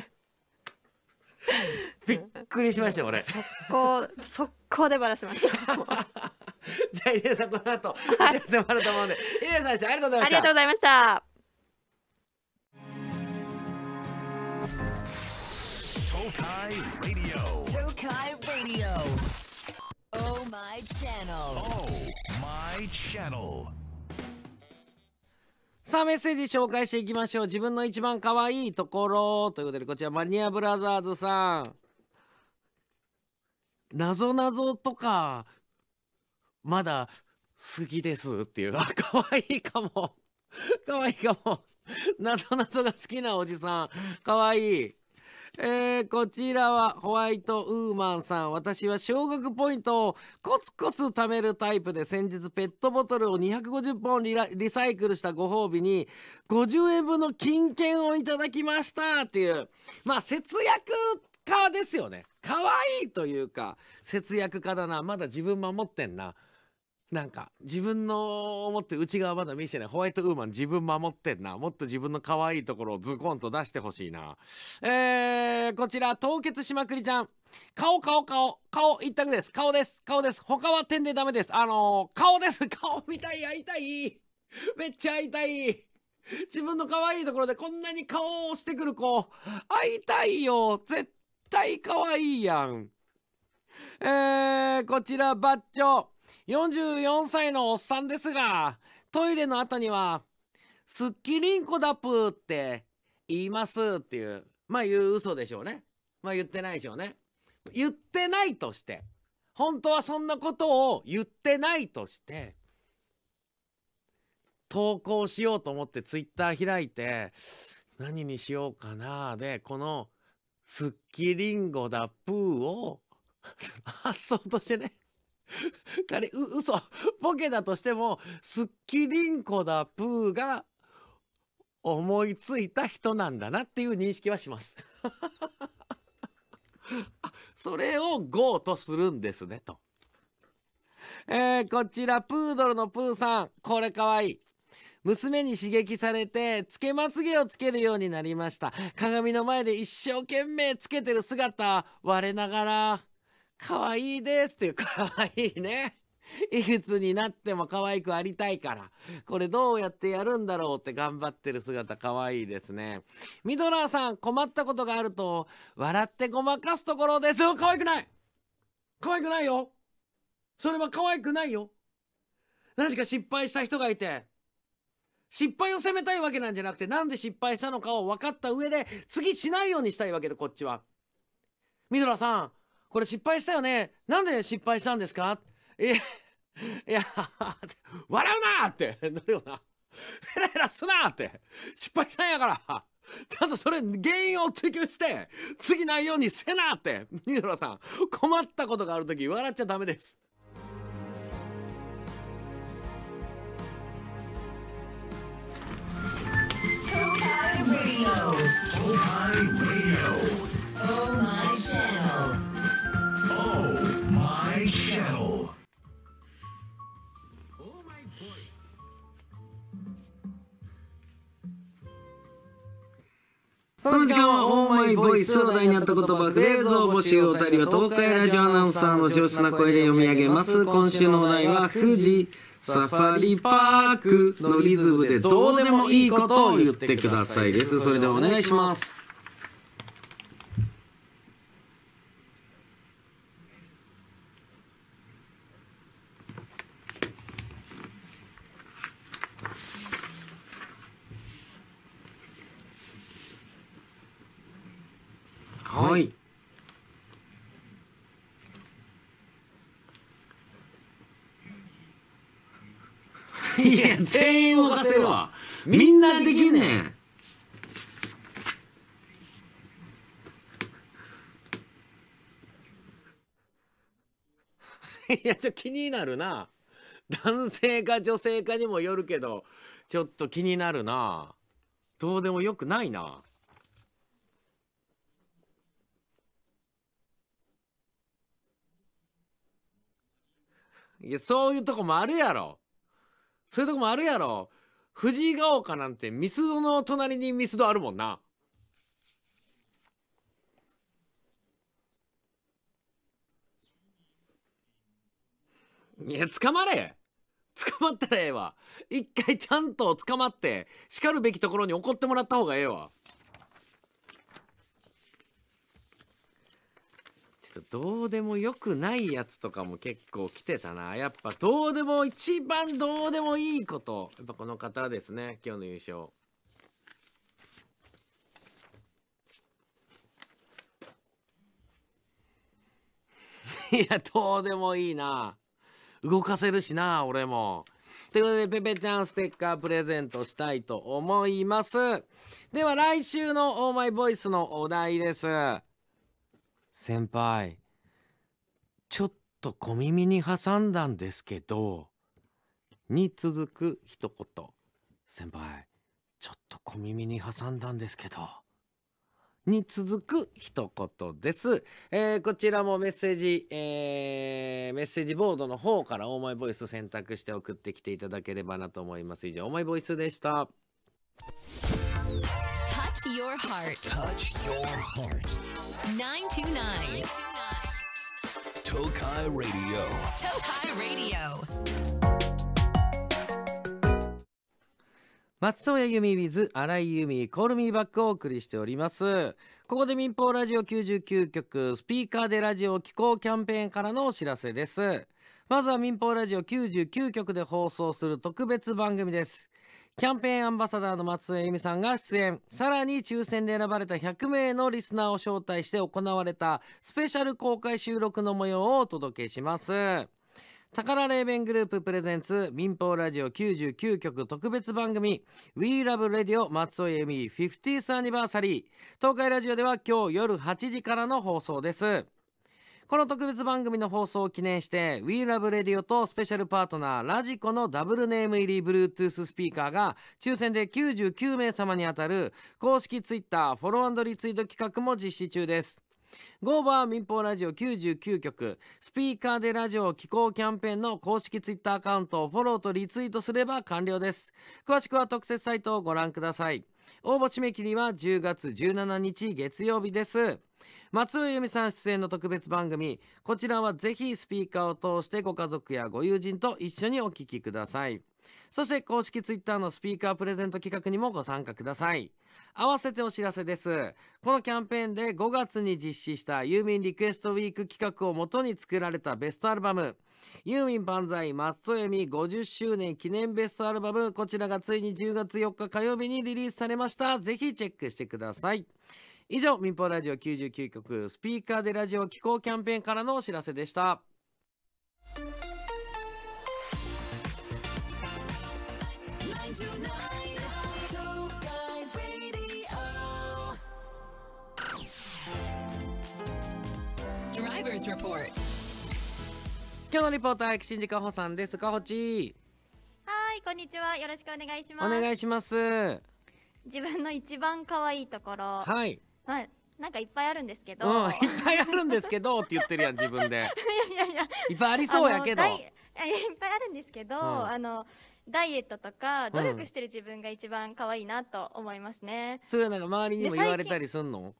Speaker 1: びっくりしました俺速
Speaker 2: 攻速攻でばらしました じゃあ入江さんこの
Speaker 1: 後打ち合わせもあると思うんで入江さんありがとうございましたありがとうござい
Speaker 6: ましたディオ
Speaker 1: オさあメッセージ紹介していきましょう自分の一番可愛いところということでこちらマニアブラザーズさんなぞなぞとかまだ好きですっていうあ可愛いかも 可愛いかもなぞなぞが好きなおじさん可愛いえー、こちらはホワイトウーマンさん私は小学ポイントをコツコツ貯めるタイプで先日ペットボトルを250本リリサイクルしたご褒美に50円分の金券をいただきましたっていうまあ節約家ですよね可愛いというか節約家だなまだ自分守ってんななんか自分の思って内側まだ見せてないホワイトウーマン自分守ってんなもっと自分の可愛いところをズコンと出してほしいなえー、こちら凍結しまくりちゃん顔顔顔顔一択です顔です顔です他は点でダメですあのー、顔です 顔見たい会いたいめっちゃ会いたい自分の可愛いところでこんなに顔をしてくる子会いたいよ絶対可愛いやんえー、こちらバッチョ44歳のおっさんですが、トイレの後には、すっきりんこだぷって言いますっていう、まあ言う嘘でしょうね。まあ言ってないでしょうね。言ってないとして、本当はそんなことを言ってないとして、投稿しようと思ってツイッター開いて、何にしようかなで、この、すっきりんごだぷーを発想としてね仮、う、嘘、ボケだとしても、すっきりんこだプーが思いついた人なんだなっていう認識はします。あ、それをゴーとするんですね、と。えー、こちら、プードルのプーさん。これかわいい。娘に刺激されて、つけまつげをつけるようになりました。鏡の前で一生懸命つけてる姿、我ながら、可愛いですっていう 可愛いね。いくつになっても可愛くありたいから、これどうやってやるんだろうって頑張ってる姿可愛いですね。ミドラーさん、困ったことがあると、笑ってごまかすところですよ。可愛くない可愛くないよそれは可愛くないよ何か失敗した人がいて、失敗を責めたいわけなんじゃなくて、なんで失敗したのかを分かった上で、次しないようにしたいわけで、こっちは。ミドラーさん、これ失敗したよねなんで失敗したんですかえいや笑うなってなるよなヘラヘラすなって失敗したんやからちゃんとそれ原因を追求して次ないようにせなってミドラさん困ったことがある時笑っちゃダメですこの時間はオーマイボイス話題になった言葉フレーズを募集お便りは東海ラジオアナウンサーの上質な声で読み上げます今週のお題は富士サファリパークのリズムでどうでもいいことを言ってくださいですそれではお願いしま
Speaker 3: すはい、
Speaker 1: い、や全員若手はみんなできんねん いやちょ気になるな男性か女性かにもよるけどちょっと気になるなどうでもよくないないや、そういうとこもあるやろ。そういうとこもあるやろ。藤井が丘なんてミスドの隣にミスドあるもんな。いや、捕まれ捕まったらええわ。一回ちゃんと捕まって、叱るべきところに怒ってもらった方がええわ。とどうでもよくないやつとかも結構来てたなやっぱどうでも一番どうでもいいことやっぱこの方ですね今日の優勝 いや、どうでもいいな。動かせるしな、俺も。ということで、ペペちゃんステッカープレゼントしたいと思います。では、来週のオーマイボイスのお題です。先輩ちょっと小耳に挟んだんですけど」に続く一言「先輩ちょっと小耳に挟んだんですけど」に続く一言です、えー、こちらもメッセージ、えー、メッセージボードの方から「オーマイボイス」選択して送ってきていただければなと思います以上「オーマイボイス」でした。
Speaker 2: Touch your heart. Touch
Speaker 6: your
Speaker 1: heart.
Speaker 2: 929.
Speaker 6: 9 Tokai Radio.
Speaker 2: Tokai Radio.
Speaker 1: 松任谷由実 with 荒井由実 Call Me Back をお送りしております。ここで民放ラジオ99局スピーカーでラジオ機構キャンペーンからのお知らせです。まずは民放ラジオ99局で放送する特別番組です。キャンペーンアンバサダーの松江由美さんが出演。さらに抽選で選ばれた100名のリスナーを招待して行われたスペシャル公開収録の模様をお届けします。宝レーベングループプレゼンツ民放ラジオ99局特別番組 WeLoveRadio 松尾由美 50th v ニバーサリー東海ラジオでは今日夜8時からの放送です。この特別番組の放送を記念して WeLoveRadio とスペシャルパートナーラジコのダブルネーム入り Bluetooth スピーカーが抽選で99名様に当たる公式 Twitter フォローリツイート企画も実施中ですゴーバー民放ラジオ99局スピーカーでラジオ寄稿キャンペーンの公式ツイッターアカウントをフォローとリツイートすれば完了です詳しくは特設サイトをご覧ください応募締め切りは10月17日月曜日です松尾由美さん出演の特別番組こちらはぜひスピーカーを通してご家族やご友人と一緒にお聴きくださいそして公式 Twitter のスピーカープレゼント企画にもご参加ください合わせてお知らせですこのキャンペーンで5月に実施したユーミンリクエストウィーク企画をもとに作られたベストアルバムユーミン万歳松任谷由実50周年記念ベストアルバムこちらがついに10月4日火曜日にリリースされましたぜひチェックしてください以上民放ラジオ99局スピーカーでラジオ機構キャンペーンからのお知らせでした Report 今日のリポーター新宿ほさんですかほち
Speaker 7: はいこんにちはよろしくお願いしますお願いしま
Speaker 1: す
Speaker 7: 自分の一番可愛いところはいはい。なんかいっぱいあるんですけど、うん、いっ
Speaker 1: ぱいあるんですけどって言ってるやん自分で
Speaker 7: いやいやいやいっぱいありそうやけど いっぱいあるんですけど、うん、あのダイエットとか努力してる自分が一番可愛いなと思いますね、うん、それは
Speaker 1: なんか周りにも言われたりすんの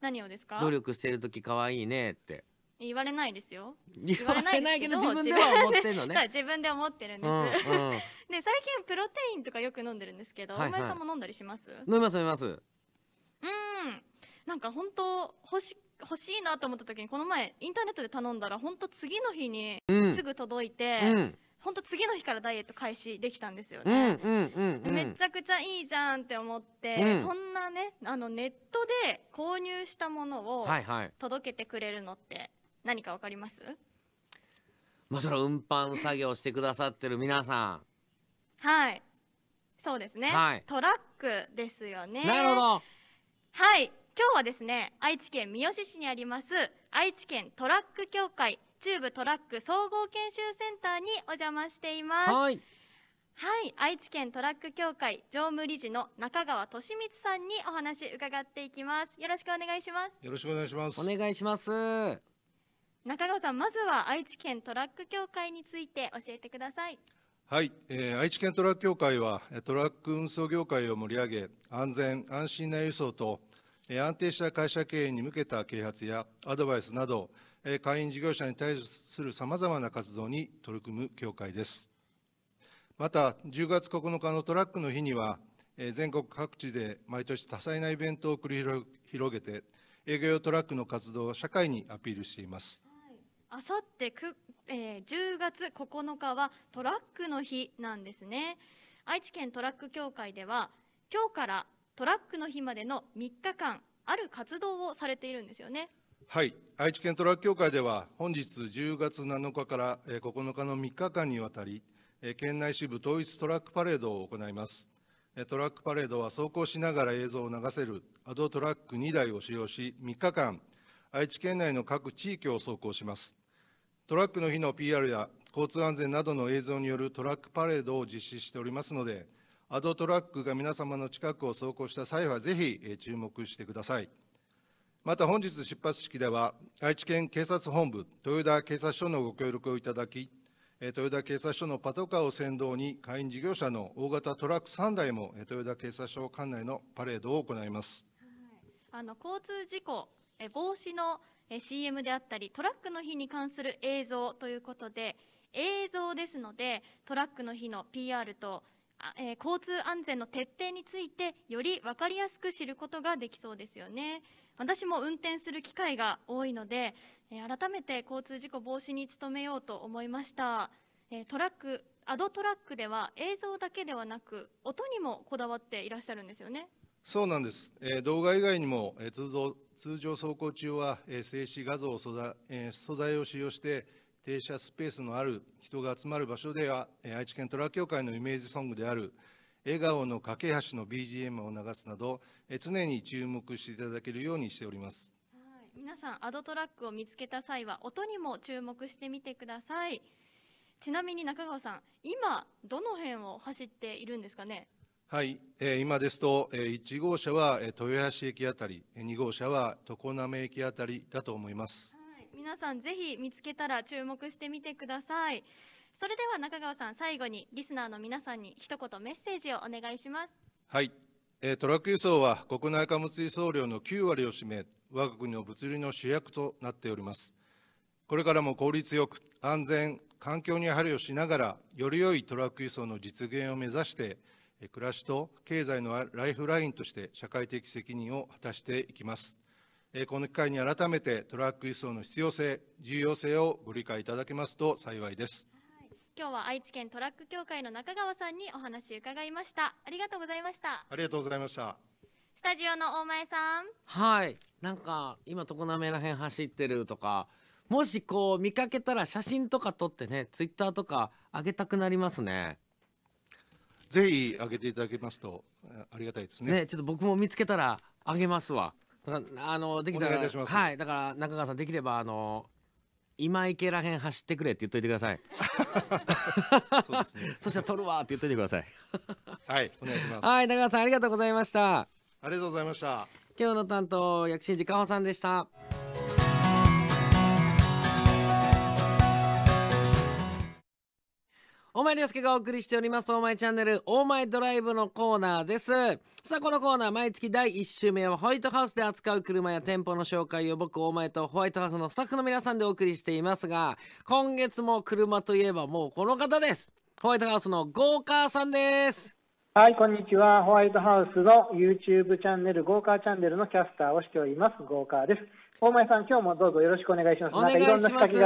Speaker 7: 何をですか努
Speaker 1: 力してる時可愛いねって
Speaker 7: 言われないですよ言われないけど自分では思ってるのね自分で思ってるんです、うんうん、で最近プロテインとかよく飲んでるんですけど、はいはい、お前さんも飲んだりします飲みます
Speaker 1: 飲みます
Speaker 4: うん
Speaker 7: なんか本当欲し欲しいなと思った時にこの前インターネットで頼んだら本当次の日にすぐ届いて、うんうん本当次の日からダイエット開始できたんですよね、うんうんうんうん、めちゃくちゃいいじゃんって思って、うん、そんなねあのネットで購入したものを届けてくれるのって何かわかります
Speaker 1: まあそ運搬作業してくださってる皆さ
Speaker 7: んはいそうですね、はい、トラックですよねなるほどはい今日はですね愛知県三好市にあります愛知県トラック協会中部トラック総合研修センターにお邪魔していますはいはい愛知県トラック協会常務理事の中川俊光さんにお話伺っていきますよろしくお願いしま
Speaker 1: すよろしくお願いしますお願いします
Speaker 7: 中川さんまずは愛知県トラック協会について教えてください
Speaker 4: はい、えー、愛知県トラック協会はトラック運送業界を盛り上げ安全安心な輸送と安定した会社経営に向けた啓発やアドバイスなど会員事業者に対するさまざまな活動に取り組む協会ですまた10月9日のトラックの日には全国各地で毎年多彩なイベントを繰り広げて営業用トラックの活動を社会にアピールしています
Speaker 7: あさってく、えー、10月9日はトラックの日なんですね愛知県トラック協会では今日からトラックの日までの3日間ある活動をされているんですよね
Speaker 4: はい愛知県トラック協会では本日10月7日から9日の3日間にわたり県内支部統一トラックパレードを行いますトラックパレードは走行しながら映像を流せるアドトラック2台を使用し3日間愛知県内の各地域を走行しますトラックの日の PR や交通安全などの映像によるトラックパレードを実施しておりますので、アドトラックが皆様の近くを走行した際は、ぜひ注目してください。また本日出発式では、愛知県警察本部、豊田警察署のご協力をいただき、豊田警察署のパトカーを先導に、会員事業者の大型トラック3台も、豊田警察署管内のパレードを行います。
Speaker 7: はい、あの交通事故防止のえ CM であったりトラックの日に関する映像ということで映像ですのでトラックの日の PR と、え交通安全の徹底についてより分かりやすく知ることができそうですよね私も運転する機会が多いので、え改めて交通事故防止に努めようと思いました、えトラックアドトラックでは映像だけではなく音にもこだわっていらっしゃるんですよね
Speaker 4: そうなんです、え動画以外にも、え通常通常走行中は、え静止画像を素材,、え素材を使用して停車スペースのある人が集まる場所では、え愛知県トラ協会のイメージソングである「笑顔の架け橋」の BGM を流すなど、え常に注目していただけるようにしております。
Speaker 7: 皆さんアドトラックを見つけた際は音にも注目してみてくださいちなみに中川さん今どの辺を走っているんですかね
Speaker 4: はい、えー、今ですと、えー、1号車は、えー、豊橋駅あたり、2号車は常滑駅あたりだと思います。はい、
Speaker 7: 皆さんぜひ見つけたら注目してみてください。それでは中川さん、最後にリスナーの皆さんに一言メッセージをお願いします。
Speaker 4: はい、えー、トラック輸送は国内貨物輸送量の9割を占め、我が国の物流の主役となっております。これからも効率よく、安全、環境に配慮しながら、より良いトラック輸送の実現を目指して、暮らしと経済のライフラインとして社会的責任を果たしていきます。この機会に改めてトラック輸送の必要性、重要性をご理解いただけますと幸いです。
Speaker 7: 今日は愛知県トラック協会の中川さんにお話伺いました。ありがとうございました。
Speaker 4: ありがとうございました。
Speaker 7: スタジオの大前さん。
Speaker 1: はい、なんか今常滑らへん走ってるとか、もしこう見かけたら写真とか撮ってね、ツイッターとか上げたくなりますね。ぜひあげていただけますとありがたいですね。ねちょっと僕も見つけたらあげますわ。あのできたらはいだから中川さんできればあの今池らへん走ってくれって言っといてください。そうですね。そしたら取るわって言っといてください。
Speaker 4: はいお願いします。は
Speaker 1: い中川さんありがとうございました。ありがとうございました。今日の担当薬師寺加穂さんでした。お前りょすけがお送りしております、お前チャンネル、お前ドライブのコーナーです。さあ、このコーナー、毎月第1週目はホワイトハウスで扱う車や店舗の紹介を僕、お前とホワイトハウスのスタッフの皆さんでお送りしていますが、今月も車といえばもうこの方です。ホワイトハウスのゴーカーさんです。
Speaker 3: はい、こんにちは。ホワイトハウスの YouTube チャンネル、ゴーカーチャンネルのキャスターをしております、ゴーカーです。大前さん、今日もどうぞよろしくお願いします。お願いします。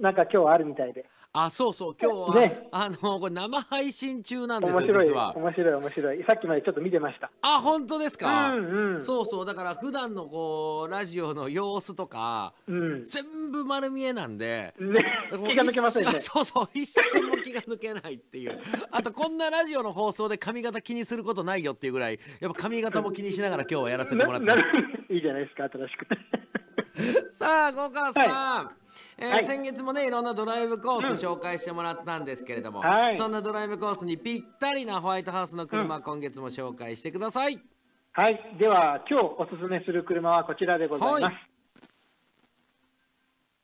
Speaker 3: なんか今日あるみたいで。
Speaker 1: あそうそう今日は、ね、あのこれ生配信中なんですよ面白い面
Speaker 3: 白い面白いさっきまでちょっと見てました
Speaker 1: あ本当ですか、うんうん、そうそうだから普段のこうラジオの様子とか、うん、全部丸見えなんで、ね、気が抜けませんねそうそう一瞬も気が抜けないっていうあとこんなラジオの放送で髪型気にすることないよっていうぐらいやっぱ髪型も気にしながら今日はやらせてもらってます
Speaker 3: いいじゃないですか新しくて
Speaker 1: さあ、ゴ川さん。はいえー、はい、先月もねいろんなドライブコース紹介してもらったんですけれども、うんはい、そんなドライブコースにぴったりなホワイトハウスの車、うん、今月も紹介してくださいはいで
Speaker 3: は今日おすすめする車はこちらでございます、はい、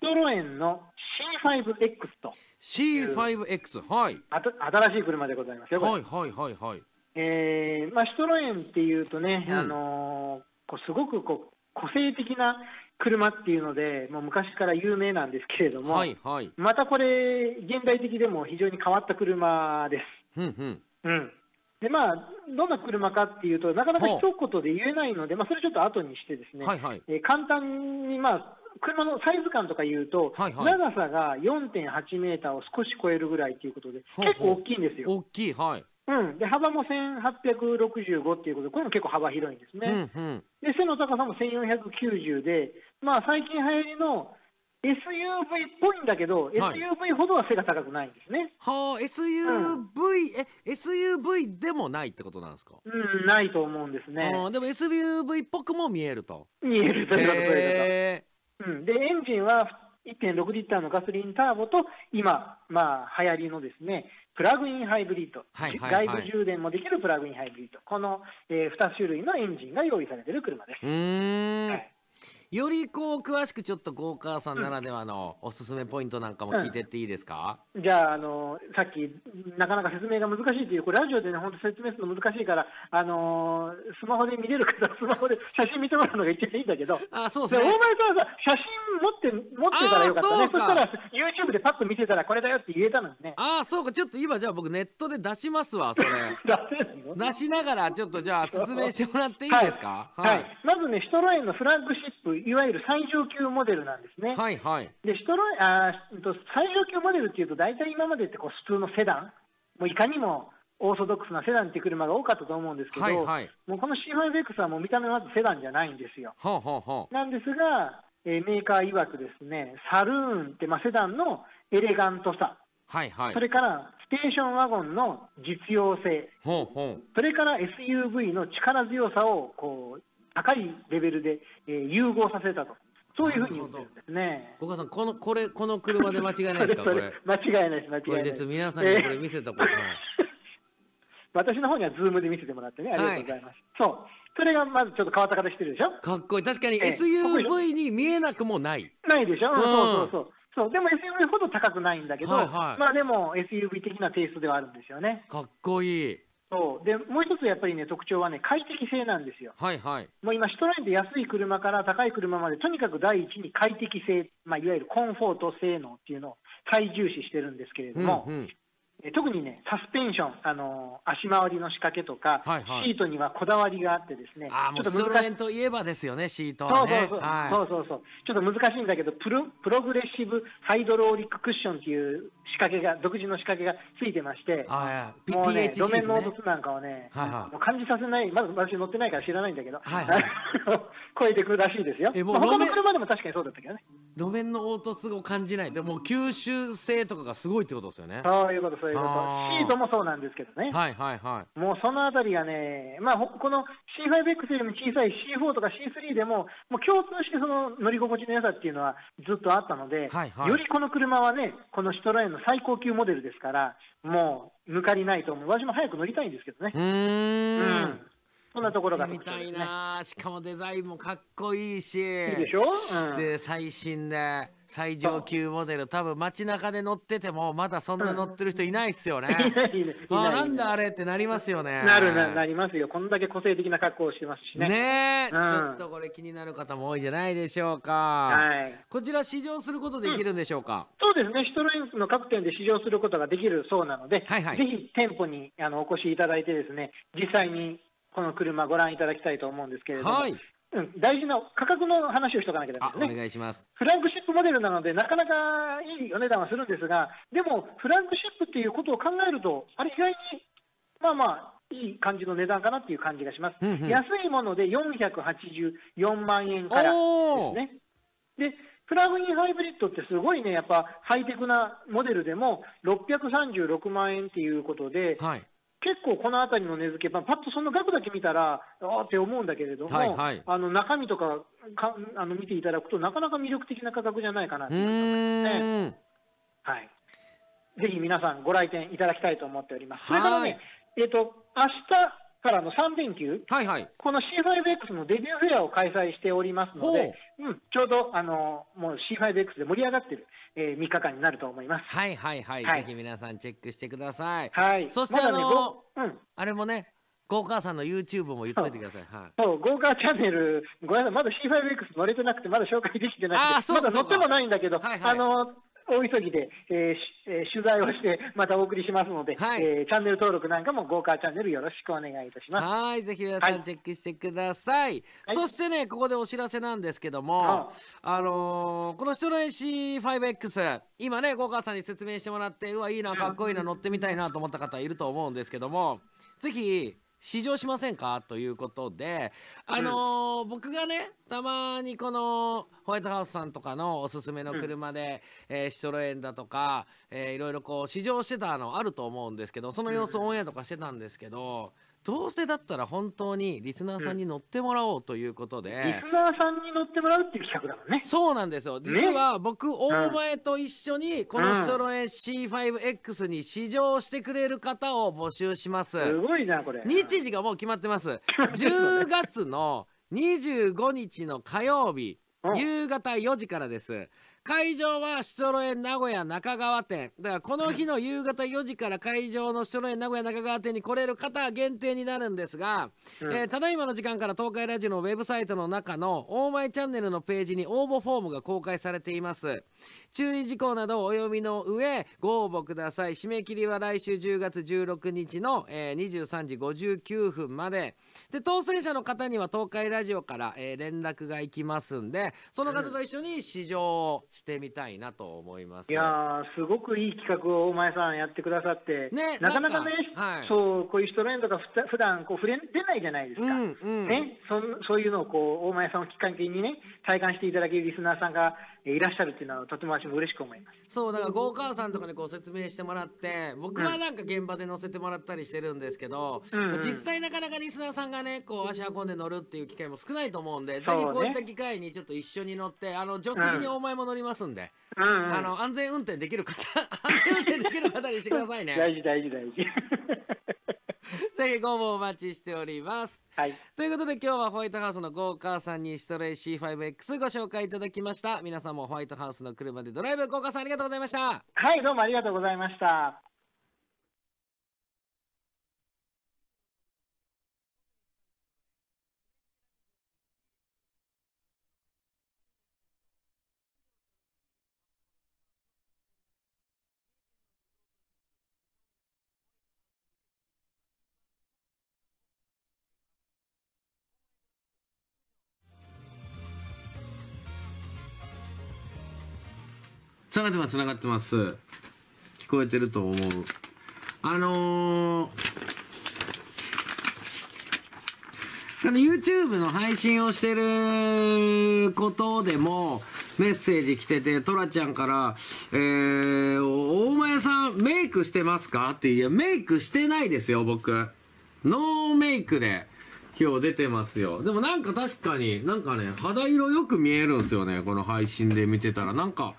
Speaker 3: ドロエンの C5X と C5X はい新しい車でございますはいはいはいはいえー、まあシトロエンっていうとね、うん、あのー、こうすごくこう個性的な車っていうので、もう昔から有名なんですけれども、はいはい、またこれ、現代的でも非常に変わった車です。うん、うんうんでまあ、どんな車かっていうと、なかなか一言で言えないので、まあ、それちょっと後にしてですね、はいはい、えー、簡単に、まあ、車のサイズ感とか言うと、はいはい、長さが4.8メーターを少し超えるぐらいということで、結構大きいんですよ。大きい、はい。うん、で幅も1865っていうことで、これも結構幅広いんですね、うんうん、で背の高さも1490で、まあ、最近流行りの SUV っぽいんだけど、はい、SUV ほどは背が高くないんですね。はあ、SUV、うん、
Speaker 1: え、SUV でもないってことなんですかうん、ないと思うんですね。でも
Speaker 3: SUV っぽくも見えると。見えるということうん、で、エンジンは1.6リッターのガソリンターボと、今、まあ、流行りのですね、プラグインハイブリッド、はいはいはい、外部充電もできるプラグインハイブリッド、この、えー、2種類のエンジンが用意されている車で
Speaker 1: す。はいよりこう詳しくちょっと豪華さんならではのおすすめポイントなんかも聞いてっていいですか、
Speaker 3: うん、じゃああのさっきなかなか説明が難しいというこれラジオでね本当説明するの難しいからあのスマホで見れる方 スマホで写真見てもらうのが一番いいんだけどあそうですね大前さんは写真持って持ってたらよかったねそしたら YouTube でパッと見てたらこれだよって言えたのねああそうかちょっと今じゃあ僕ネッ
Speaker 1: トで出しますわそれ 出しながらちょっとじゃあ説明してもらっていいですか
Speaker 3: はい、はい、はい、まずねシトロエンのフラッグシップいわゆる最上級モデルなんですね。はいはい。で、シトロあと最上級モデルっていうと、大体今までってこう普通のセダン、もういかにもオーソドックスなセダンっていう車が多かったと思うんですけど、はいはい、もうこの C5X はもう見た目まずセダンじゃないんですよ。
Speaker 1: ほうほうほ
Speaker 3: うなんですが、えー、メーカー曰くですね、サルーンって、まあ、セダンのエレガントさ、
Speaker 1: はいはい、それか
Speaker 3: らステーションワゴンの実用性、ほうほうそれから SUV の力強さをこう高いレベルで、えー、融合させたと。そういうふうに言ってるんですね。岡さん、この、
Speaker 1: これ、この車で間違いないですか、これ。間違い
Speaker 3: ないです、間違いないです。皆さんにこれ見せたことえー、私の方にはズームで見せてもらってね、ありがとうございます。はい、そう。それがまずちょっと変わった形してるでしょかっこいい。確かに SUV に見えなくもない。ないでしょ、うん、そうそうそう。そうでも SUV ほど高くないんだけど、はいはい、まあでも SUV 的なテイストではあるんですよね。かっこいい。そうでもう一つやっぱりね特徴はね快適性なんですよ。はいはい。もう今シトラインで安い車から高い車までとにかく第一に快適性、まあいわゆるコンフォート性能っていうのを最重視してるんですけれども、うんうん、特にね、サスペンション、あの足回りの仕掛けとか、はいはい、シートにはこだわりがあってですね、あちょっと難
Speaker 1: しい。といえばですよね、シートは、ね、そうそうそう、はい、そ
Speaker 3: うそうそう。ちょっと難しいんだけどプロ、プログレッシブハイドローリッククッションっていう仕掛けが、独自の仕掛けがついてまして、は
Speaker 5: いやもうね、ね、路面の凹
Speaker 3: 凸なんかをね、はいはい、もう感じさせない、まず私乗ってないから知らないんだけど、はいはい、超えてくるらしいですよ。えもう、他の車でも確かにそうだったけどね。路面の凹
Speaker 1: 凸を感じない。でも吸収性とかがすごいってことですよね。そういうこと、そういうこと。いろと、シート
Speaker 3: もそうなんですけどね、はいはいはい、もうそのあたりがね、まあ、この C5X よりも小さい C4 とか C3 でも、もう共通してその乗り心地の良さっていうのはずっとあったので、はいはい、よりこの車はね、このシトラエンの最高級モデルですから、もう抜かりないと思う、私も早く乗りたいんですけどね。うんそんなところが、ね、みたいな
Speaker 1: しかもデザインもかっこいいしいいでしょ、うん、で最新で最上級モデル多分街中で乗っててもまだそんな乗ってる人いないっすよね、う ん、あなんだあれってなりますよねなるなな
Speaker 3: りますよこんだけ個性的な格好をしてますしねねえ、うん、ちょっとこれ
Speaker 1: 気になる方も多いじゃないでしょうか、はい、こちら試乗することできるんでしょうか、
Speaker 3: うん、そうですねシトロエンスの各店で試乗することができるそうなので、はいはい、ぜひ店舗にあのお越しいただいてですね実際にこの車ご覧いただきたいと思うんですけれども、はい、うん、大事な価格の話をしとかなきゃダメですね。お願いします。フランクシップモデルなので、なかなかいいお値段はするんですが、でも、フランクシップっていうことを考えると、あれ意外に、まあまあ、いい感じの値段かなっていう感じがします。うんうん、安いもので484万円からですね。で、プラグインハイブリッドってすごいね、やっぱハイテクなモデルでも636万円っていうことで、はい、結構この辺りの値付け、まあ、パッとその額だけ見たら、ああって思うんだけれども、はいはい、あの中身とかかあの見ていただくと、なかなか魅力的な価格じゃないかなと思いますね。はい、ぜひ皆さんご来店いただきたいと思っております。それからね、えっ、ー、と、明日、からの3連休、はいはい、この C5X のデビューフェアを開催しておりますので、ううん、ちょうどあのもう C5X で盛り上がってる、えー、3日間になると思いま
Speaker 1: す。はいはいはい、はい、ぜひ皆さんチェックしてください。はい、そして、まね、あのうん、あれもね、ゴーカーさんの YouTube も言っといてください。はい、そう、ゴーカー
Speaker 3: チャンネル、ごめんなさい、まだ C5X 乗れてなくて、まだ紹介できてないんで、まだ乗ってもないんだけど、はいはい、あの大急ぎで、えーえー、取材をしてまたお送りしますので、はい、えー、チャンネル登録なんかも豪華チャンネルよろしくお願いいたし
Speaker 1: ますはいぜひ皆さんチェックしてください、はい、そしてねここでお知らせなんですけども、はい、あのー、この人の AC5X 今ね豪華さんに説明してもらってうわいいなかっこいいな乗ってみたいなと思った方いると思うんですけどもぜひ試乗しませんかということで、あのーうん、僕がねたまにこのホワイトハウスさんとかのおすすめの車で、うん、えー、シトロエンだとか、えー、いろいろこう試乗してたのあると思うんですけどその様子オンエアとかしてたんですけど。うんどうせだったら本当にリスナーさんに乗ってもらおうということで、うん、リ
Speaker 3: スナーさんに乗ってもらうっていう企
Speaker 1: 画だもんねそうなんですよ実は僕、ね、大前と一緒にこの人の絵 C5X に試乗してくれる方を募集しますすごいなこれ日時がもう決まってます10 月の25日の火曜日夕方4時からです会場はシトロエン名古屋中川店だからこの日の夕方4時から会場のシトロエン名古屋中川店に来れる方限定になるんですが、うん、えー、ただいまの時間から東海ラジオのウェブサイトの中の「オーマイチャンネル」のページに応募フォームが公開されています注意事項などをお読みの上ご応募ください締め切りは来週10月16日の、えー、23時59分までで当選者の方には東海ラジオから、えー、連絡がいきますんでその方と一緒に試乗してみたいなと思います、いや
Speaker 3: すごくいい企画を大前さんやってくださって、ね、なかなかね、はい、そうこういうストレとか、がふた普段こう触れ出ないじゃないですか、うんうん、ね、そそういうのをこう大前さんをきっかけにね体感していただけるリスナーさんがいらっしゃるっていうのはとても私も嬉しく思いま
Speaker 1: すそうだからゴーカーさんとかにこう説明してもらって僕はなんか現場で乗せてもらったりしてるんですけど、うんうん、実際なかなかリスナーさんがねこう足運んで乗るっていう機会も少ないと思うんで、ぜひこういった機会にちょっと一緒に乗ってあの助手席に大前も乗りりますんで、
Speaker 3: うんうん、あの
Speaker 1: 安全運転できる方 安全運転できる方にしてくださいね大
Speaker 3: 事大事大事
Speaker 1: ぜひご応募お待ちしております、はい、ということで今日はホワイトハウスの豪華さんにシトレイ C5X ご紹介いただきました皆さんもホワイトハウスの車でド
Speaker 3: ライブゴーさんありがとうございましたはいどうもありがとうございました
Speaker 1: つながってます、つながってます。聞こえてると思う。あのー、あの、YouTube の配信をしてることでも、メッセージ来てて、トラちゃんから、えー、大前さん、メイクしてますかっていう、いや、メイクしてないですよ、僕。ノーメイクで。今日出てますよ。でもなんか確かに、なんかね、肌色よく見えるんすよね。この配信で見てたら。なんか、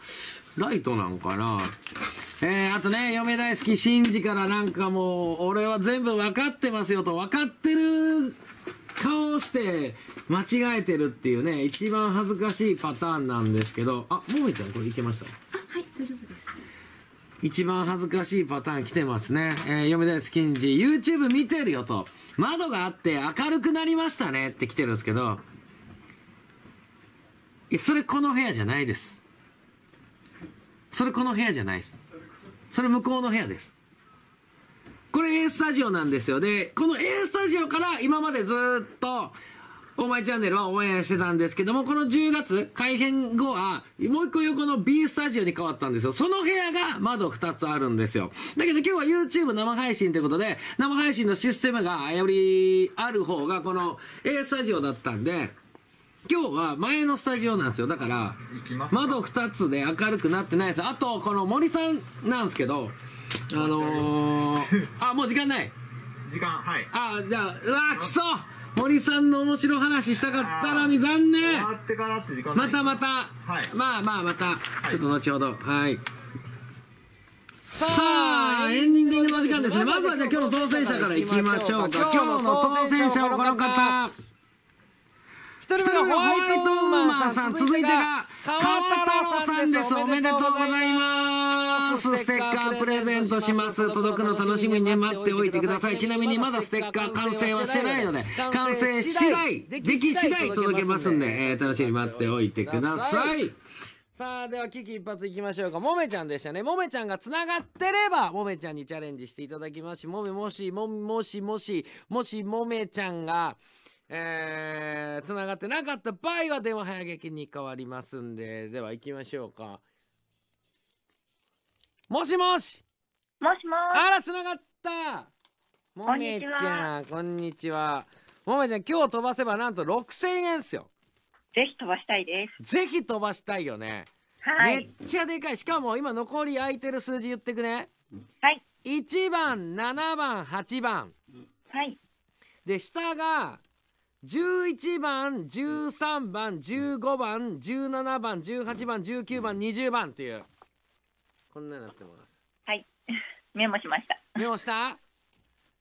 Speaker 1: ライトなんかな。えー、あとね、嫁大好き、シンジからなんかもう、俺は全部分かってますよと、分かってる顔して間違えてるっていうね、一番恥ずかしいパターンなんですけど、あ、もみちゃんこれいけましたあ、はい、大丈夫です。一番恥ずかしいパターン来てますね。えー、嫁大好きんじ、YouTube 見てるよと。窓があって明るくなりましたねって来てるんですけど、それこの部屋じゃないです。それこの部屋じゃないです。それ向こうの部屋です。これ A スタジオなんですよ。で、この A スタジオから今までずっとお前チャンネルはオンエアしてたんですけども、この10月、改編後は、もう一個横の B スタジオに変わったんですよ。その部屋が窓2つあるんですよ。だけど今日は YouTube 生配信ってことで、生配信のシステムがよりある方が、この A スタジオだったんで、今日は前のスタジオなんですよ。だから、窓2つで明るくなってないです。あと、この森さんなんですけど、あのー、あ、もう時間ない。時間、はい。あ、じゃあ、うわ、くそ森さんの面白話したかったのに残念またまた、はい、まあまあまた、ちょっと後ほどはいさあエンディングの時間ですねまずはじゃあ今日の当選者からいきましょうか今日の当選者はこの方一人目がホワイトウーマンさん、続いてが、川太郎さんです。おめでとうございます。ステッカープレゼントします。届くの楽しみに待っておいてください。ちなみにまだステッカー完成はしてないので、完成次第、でき次第届けますんで、えー、楽しみに待っておいてください。さあ、では、危機一髪いきましょうか。もめちゃんでしたね。もめちゃんが繋がってれば、もめちゃんにチャレンジしていただきますし、もめ、もし、も、もし、もし、もし、もめちゃんが、えー、繋がってなかった場合は電話早劇に変わりますんで、では行きましょうか。もしもしもしもあら、繋がったもめちゃん、こんにちは。もめちゃん、今日飛ばせばなんと6000円っすよ。ぜひ飛ばしたいです。ぜひ飛ばしたいよね。はい。めっちゃでかい。しかも今残り空いてる数字言ってくね。はい。1番、7番、8番。はい。で、下が11番13番15番17番18番19番20番っていうこんなになってますはい メモしましたメモした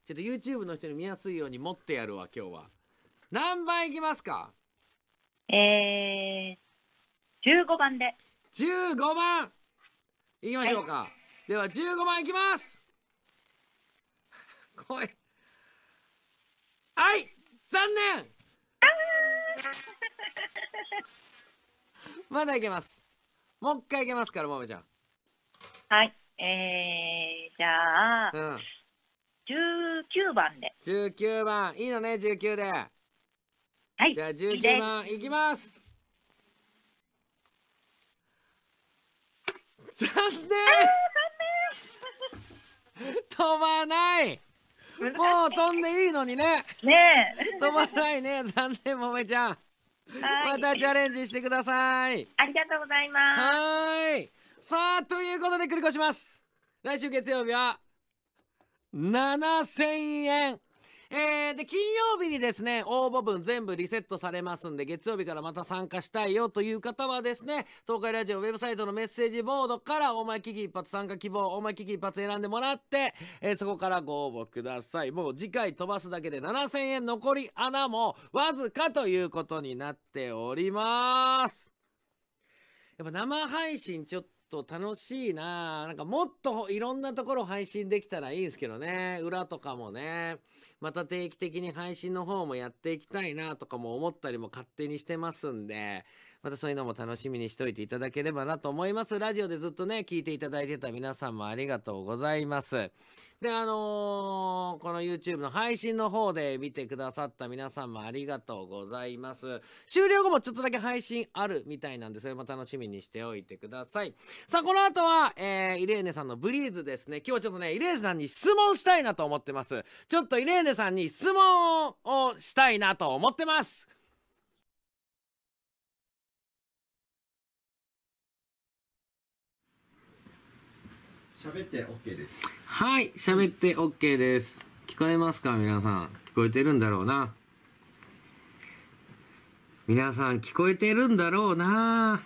Speaker 1: ちょっと YouTube の人に見やすいように持ってやるわ今日は何番いきますかえー、15番で15番いきましょうか、はい、では15番いきます来 いはい残念 まだいけますもう一回いけますからもめちゃんはいえー、じゃあ、うん、19番で19番いいのね19ではいじゃあ19番いきます残念飛ば ないも う飛んでいいのにね。ねえ。飛ばないね。残念、もめちゃん。またチャレンジしてください。ありがとうございます。はい。さあ、ということで繰り越します。来週月曜日は、7000円。えー、で、金曜日にですね、応募分全部リセットされますんで、月曜日からまた参加したいよという方はですね、東海ラジオウェブサイトのメッセージボードから、お前危機一発参加希望、お前危機一発選んでもらって、えー、そこからご応募ください。もう次回飛ばすだけで7000円残り穴もわずかということになっております。やっぱ生配信ちょっと、と楽しいななんかもっといろんなところ配信できたらいいんすけどね。裏とかもね。また定期的に配信の方もやっていきたいなとかも思ったりも勝手にしてますんで、またそういうのも楽しみにしといていただければなと思います。ラジオでずっとね、聞いていただいてた皆さんもありがとうございます。で、あのー、この YouTube の配信の方で見てくださった皆さんもありがとうございます。終了後もちょっとだけ配信あるみたいなんで、それも楽しみにしておいてください。さあ、この後は、えー、イレーネさんのブリーズですね。今日はちょっとね、イレーネさんに質問したいなと思ってます。ちょっとイレーネさんに質問をしたいなと思ってます。
Speaker 4: 喋って OK です
Speaker 1: はい喋って OK です聞こえますか皆さん聞こえてるんだろうな皆さん聞こえてるんだろうな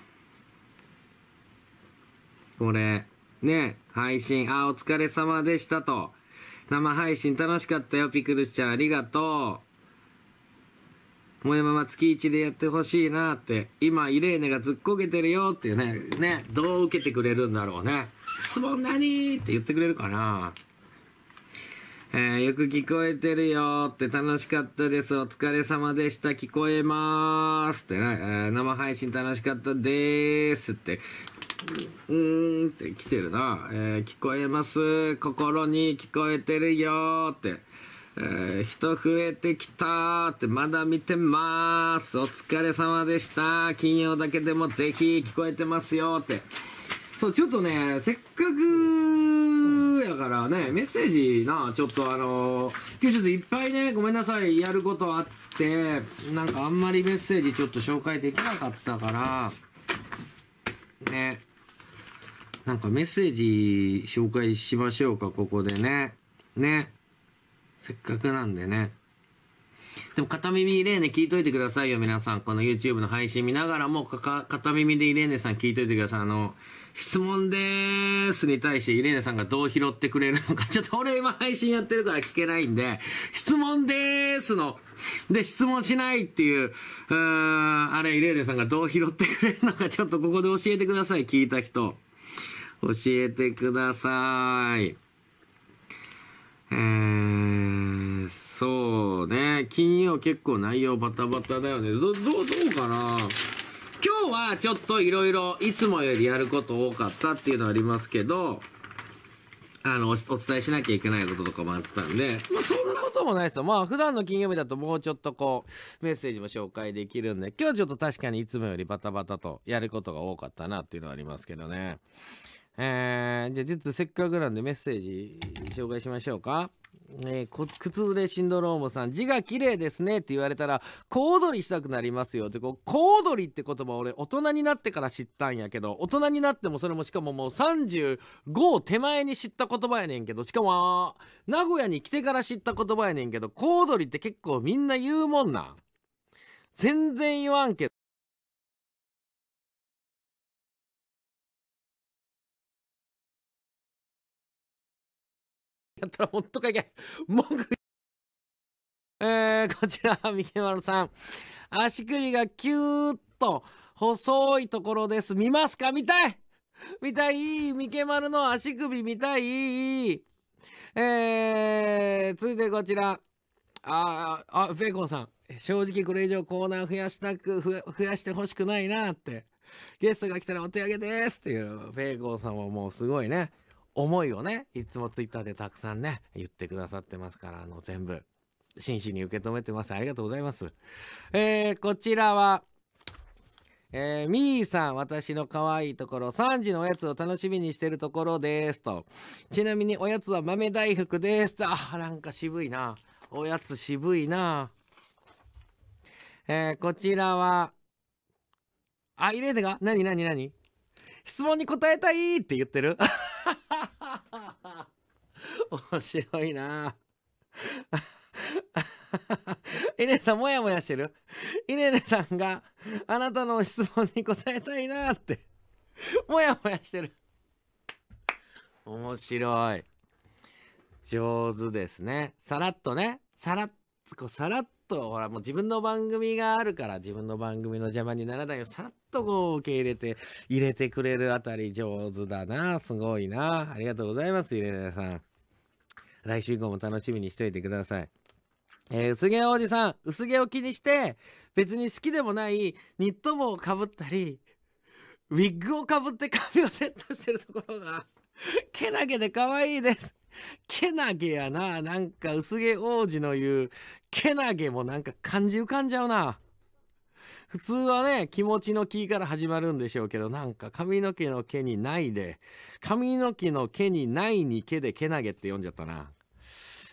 Speaker 1: これね配信あお疲れ様でしたと生配信楽しかったよピクルスちゃんありがとうもやママ月1でやってほしいなって今イレーネがずっこけてるよっていうねねどう受けてくれるんだろうね質問何って言ってくれるかなえー、よく聞こえてるよって楽しかったです。お疲れ様でした。聞こえまーすってな、えー、生配信楽しかったでーすって、うーんって来てるな。えー、聞こえます。心に聞こえてるよって。えー、人増えてきたってまだ見てまーす。お疲れ様でした。金曜だけでもぜひ聞こえてますよって。そうちょっとねせっかくやからねメッセージなちょっとあの今日ちょっといっぱいねごめんなさいやることあってなんかあんまりメッセージちょっと紹介できなかったからねなんかメッセージ紹介しましょうかここでねねせっかくなんでねでも片耳イレーネ聞いといてくださいよ、皆さん。この YouTube の配信見ながらも、片耳でイレーネさん聞いといてください。あの、質問でーすに対してイレーネさんがどう拾ってくれるのか、ちょっと俺今配信やってるから聞けないんで、質問でーすの、で、質問しないっていう、うーん、あれイレーネさんがどう拾ってくれるのか、ちょっとここで教えてください、聞いた人。教えてください。えー、そうね。金曜結構内容バタバタだよね。ど、ど、どうかな今日はちょっといろいろいつもよりやること多かったっていうのはありますけど、あの、お伝えしなきゃいけないこととかもあったんで、まあそんなこともないですよ。まあ普段の金曜日だともうちょっとこう、メッセージも紹介できるんで、今日ちょっと確かにいつもよりバタバタとやることが多かったなっていうのはありますけどね。えー、じゃあ実せっかくなんでメッセージ紹介しましょうか。えー、靴ずれシンドロームさん字が綺麗ですねって言われたら小躍りしたくなりますよってこう小躍りって言葉俺大人になってから知ったんやけど大人になってもそれもしかももう35手前に知った言葉やねんけどしかも名古屋に来てから知った言葉やねんけど小躍りって結構みんな言うもんなん全然
Speaker 3: 言わんけど。やったらほんとかいけ。文句。えー、こちら、三毛丸さん。足首
Speaker 1: がキューッと細いところです。見ますか見たい見たい三毛丸の足首見たいえー、続いてこちら。ああ、ベーコンさん。正直これ以上コーナー増やしたく、増やしてほしくないなって。ゲストが来たらお手上げですっていう、ベーコンさんはもうすごいね。思いをね、いつもツイッターでたくさんね、言ってくださってますから、あの、全部、真摯に受け止めてます。ありがとうございます。えー、こちらは、えー、みーさん、私の可愛いところ、3時のおやつを楽しみにしてるところですと。ちなみにおやつは豆大福ですと。あ、なんか渋いな。おやつ渋いな。えー、こちらは、あ、入れてか何何何質問に答えたいって言ってる面白いな イネさんもやもやしてるイネさんがあなたの質問に答えたいなってもやもやしてる面白い上手ですねさらっとねさらっとさらっとほらもう自分の番組があるから自分の番組の邪魔にならないよさらっとこう受け入れて入れてくれるあたり上手だなすごいなありがとうございますイレレさん来週以降も楽しみにしといてくださいえー、薄毛おじさん薄毛を気にして別に好きでもないニット帽をかぶったりウィッグをかぶって髪をセットしてるところがけなげで可愛いですけなげやな。なんか薄毛王子の言う、けなげもなんか感じ浮かんじゃうな。普通はね、気持ちの気から始まるんでしょうけど、なんか髪の毛の毛にないで、髪の毛の毛にないに毛でけなげって読んじゃったな。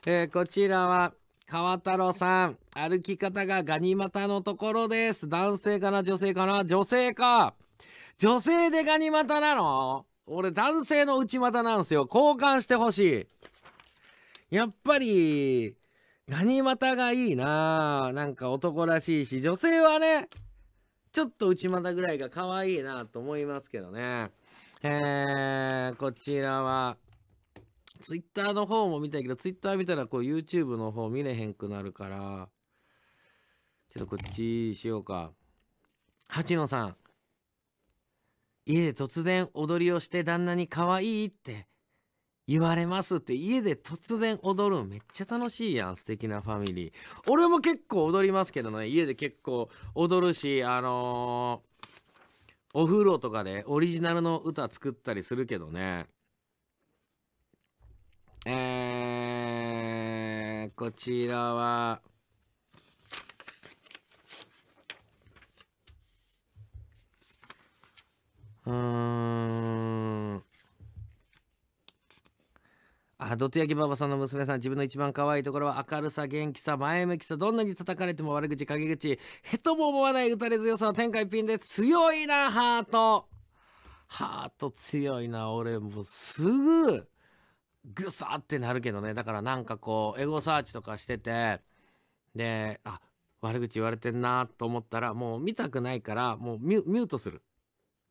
Speaker 1: えー、こちらは、川太郎さん、歩き方がガニ股のところです。男性かな女性かな女性か女性でガニ股なの俺男性の内股なんですよ交換してほしいやっぱり何股がいいななんか男らしいし女性はねちょっと内股ぐらいが可愛いなと思いますけどねえー、こちらはツイッターの方も見たいけどツイッター見たらこう YouTube の方見れへんくなるからちょっとこっちしようか八野さん家で突然踊りをして旦那に可愛いって言われますって家で突然踊るめっちゃ楽しいやん素敵なファミリー俺も結構踊りますけどね家で結構踊るしあのー、お風呂とかでオリジナルの歌作ったりするけどねえー、こちらはうーん。あ、どて焼きばばさんの娘さん、自分の一番可愛いところは明るさ、元気さ、前向きさ、どんなに叩かれても悪口、陰口、へとも思わない打たれ強さの天下一品で強いな、ハート。ハート強いな、俺もうすぐ、ぐさってなるけどね。だからなんかこう、エゴサーチとかしてて、で、あ、悪口言われてんなと思ったら、もう見たくないから、もうミュートする。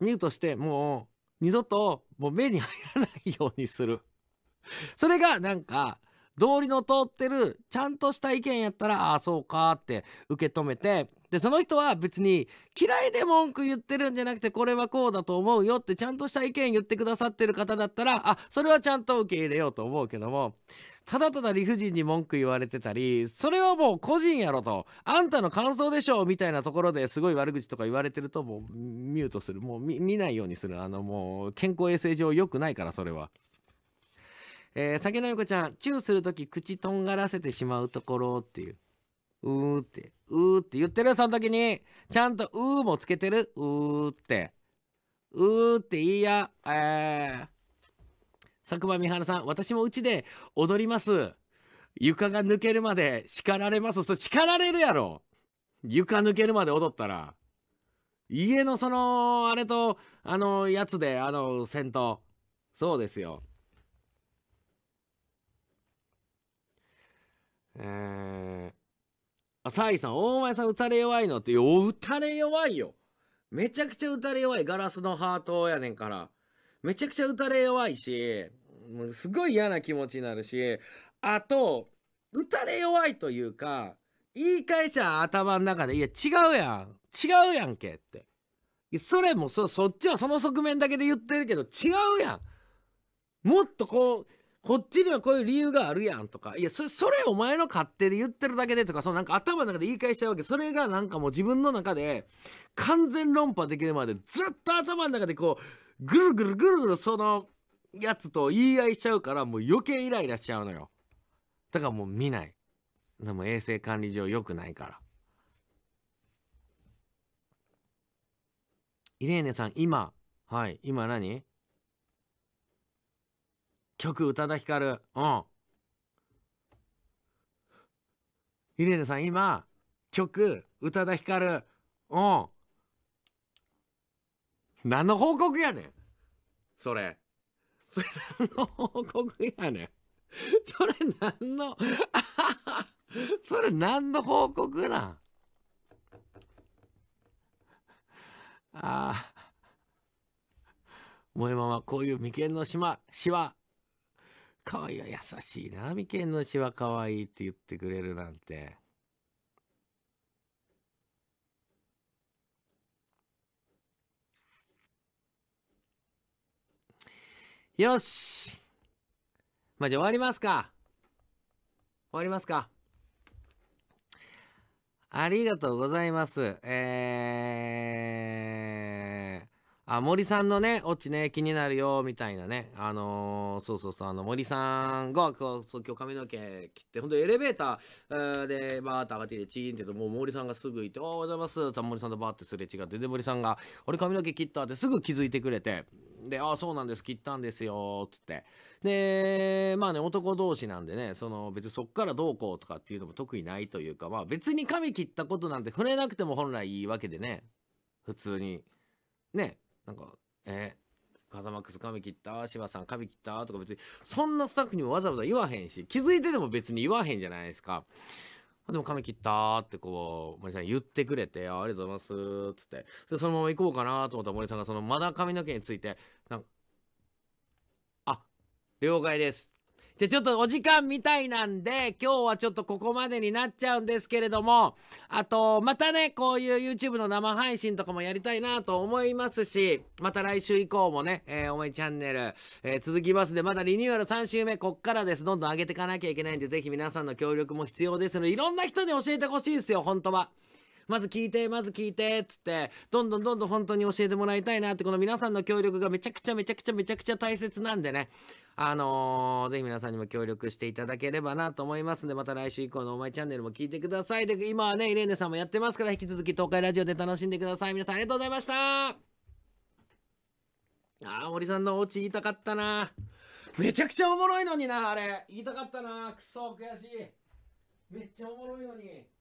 Speaker 1: ミュートしてもう二度ともう目に入らないようにする それがなんか道理の通ってるちゃんとした意見やったらああそうかって受け止めてでその人は別に嫌いで文句言ってるんじゃなくてこれはこうだと思うよってちゃんとした意見言ってくださってる方だったらあそれはちゃんと受け入れようと思うけどもただただ理不尽に文句言われてたりそれはもう個人やろとあんたの感想でしょみたいなところですごい悪口とか言われてるともうミュートするもう見ないようにするあのもう健康衛生上良くないからそれは。えー、酒の横ちゃんチューする時口とんがらせてしまうところっていううーってうーって言ってるその時にちゃんとうーもつけてるうーってうーっていいやえー佐久間美春さん、私もうちで踊ります。床が抜けるまで叱られます。そ叱られるやろ。床抜けるまで踊ったら。家のその、あれと、あの、やつで、あの、戦闘。そうですよ。えー、あ、サイさん、大前さん打たれ弱いのって、よ、打たれ弱いよ。めちゃくちゃ打たれ弱いガラスのハートやねんから。めちゃくちゃ打たれ弱いし、もうすごい嫌な気持ちになるし、あと、打たれ弱いというか、言い返しう。頭の中で、いや、違うやん。違うやんけって。それもそ、そっちはその側面だけで言ってるけど、違うやん。もっとこう、こっちにはこういう理由があるやんとか、いや、それ、それお前の勝手で言ってるだけでとか、そのなんか頭の中で言い返しちゃうわけ。それがなんかもう自分の中で完全論破できるまでずっと頭の中でこう、ぐるぐるぐるぐるそのやつと言い合いしちゃうからもう余計イライラしちゃうのよだからもう見ないでも衛生管理上良くないからイレーネさん今はい今何曲宇多田ヒカルうんイレーネさん今曲宇多田ヒカルうん何の報告やねんそれ。それ何の報告やねん。それ何の それ何の報告なんああ。萌えままこういう眉間の島、しわ。かわいいは優しいな眉間のしわかわいいって言ってくれるなんて。よしまあ、じゃあ終わりますか。終わりますか。ありがとうございます。えーあ森さんのねオチね気になるよみたいなねあのー、そうそうそうあの森さんが今日そう今日髪の毛切ってほんとエレベーターでバーッと上がっててチーンってともう森さんがすぐいて「おはようございます」さ森さんとバーッてすれ違ってで森さんが「俺髪の毛切った」ってすぐ気づいてくれてで「ああそうなんです切ったんですよ」っつってでまあね男同士なんでねその別にそっからどうこうとかっていうのも特にないというかまあ別に髪切ったことなんて触れなくても本来いいわけでね普通にねなんか、えー、マックス髪切った柴さん髪切ったとか別に、そんなスタッフにもわざわざ言わへんし、気づいてでも別に言わへんじゃないですか。でも髪切ったってこう、森さん言ってくれて、ありがとうございます、っつって。で、そのまま行こうかなと思ったら森さんがそのまだ髪の毛について、なんあ、了解です。じゃちょっとお時間みたいなんで今日はちょっとここまでになっちゃうんですけれどもあとまたねこういう YouTube の生配信とかもやりたいなと思いますしまた来週以降もね「えー、おめチャンネル、えー」続きますんでまだリニューアル3週目こっからですどんどん上げていかなきゃいけないんで是非皆さんの協力も必要ですのでいろんな人に教えてほしいですよ本当は。まず聞いてまず聞いてっつってどんどんどんどん本当に教えてもらいたいなってこの皆さんの協力がめちゃくちゃめちゃくちゃめちゃくちゃ大切なんでねあのー、ぜひ皆さんにも協力していただければなと思いますんで、また来週以降のお前チャンネルも聞いてください。で、今はね、イレーネさんもやってますから、引き続き東海ラジオで楽しんでください。皆さんありがとうございましたあー、森さんのお家言いたかったな。めちゃくちゃおもろいのにな、あれ。言いたかったな。くそ、悔しい。
Speaker 3: めっちゃおもろいのに。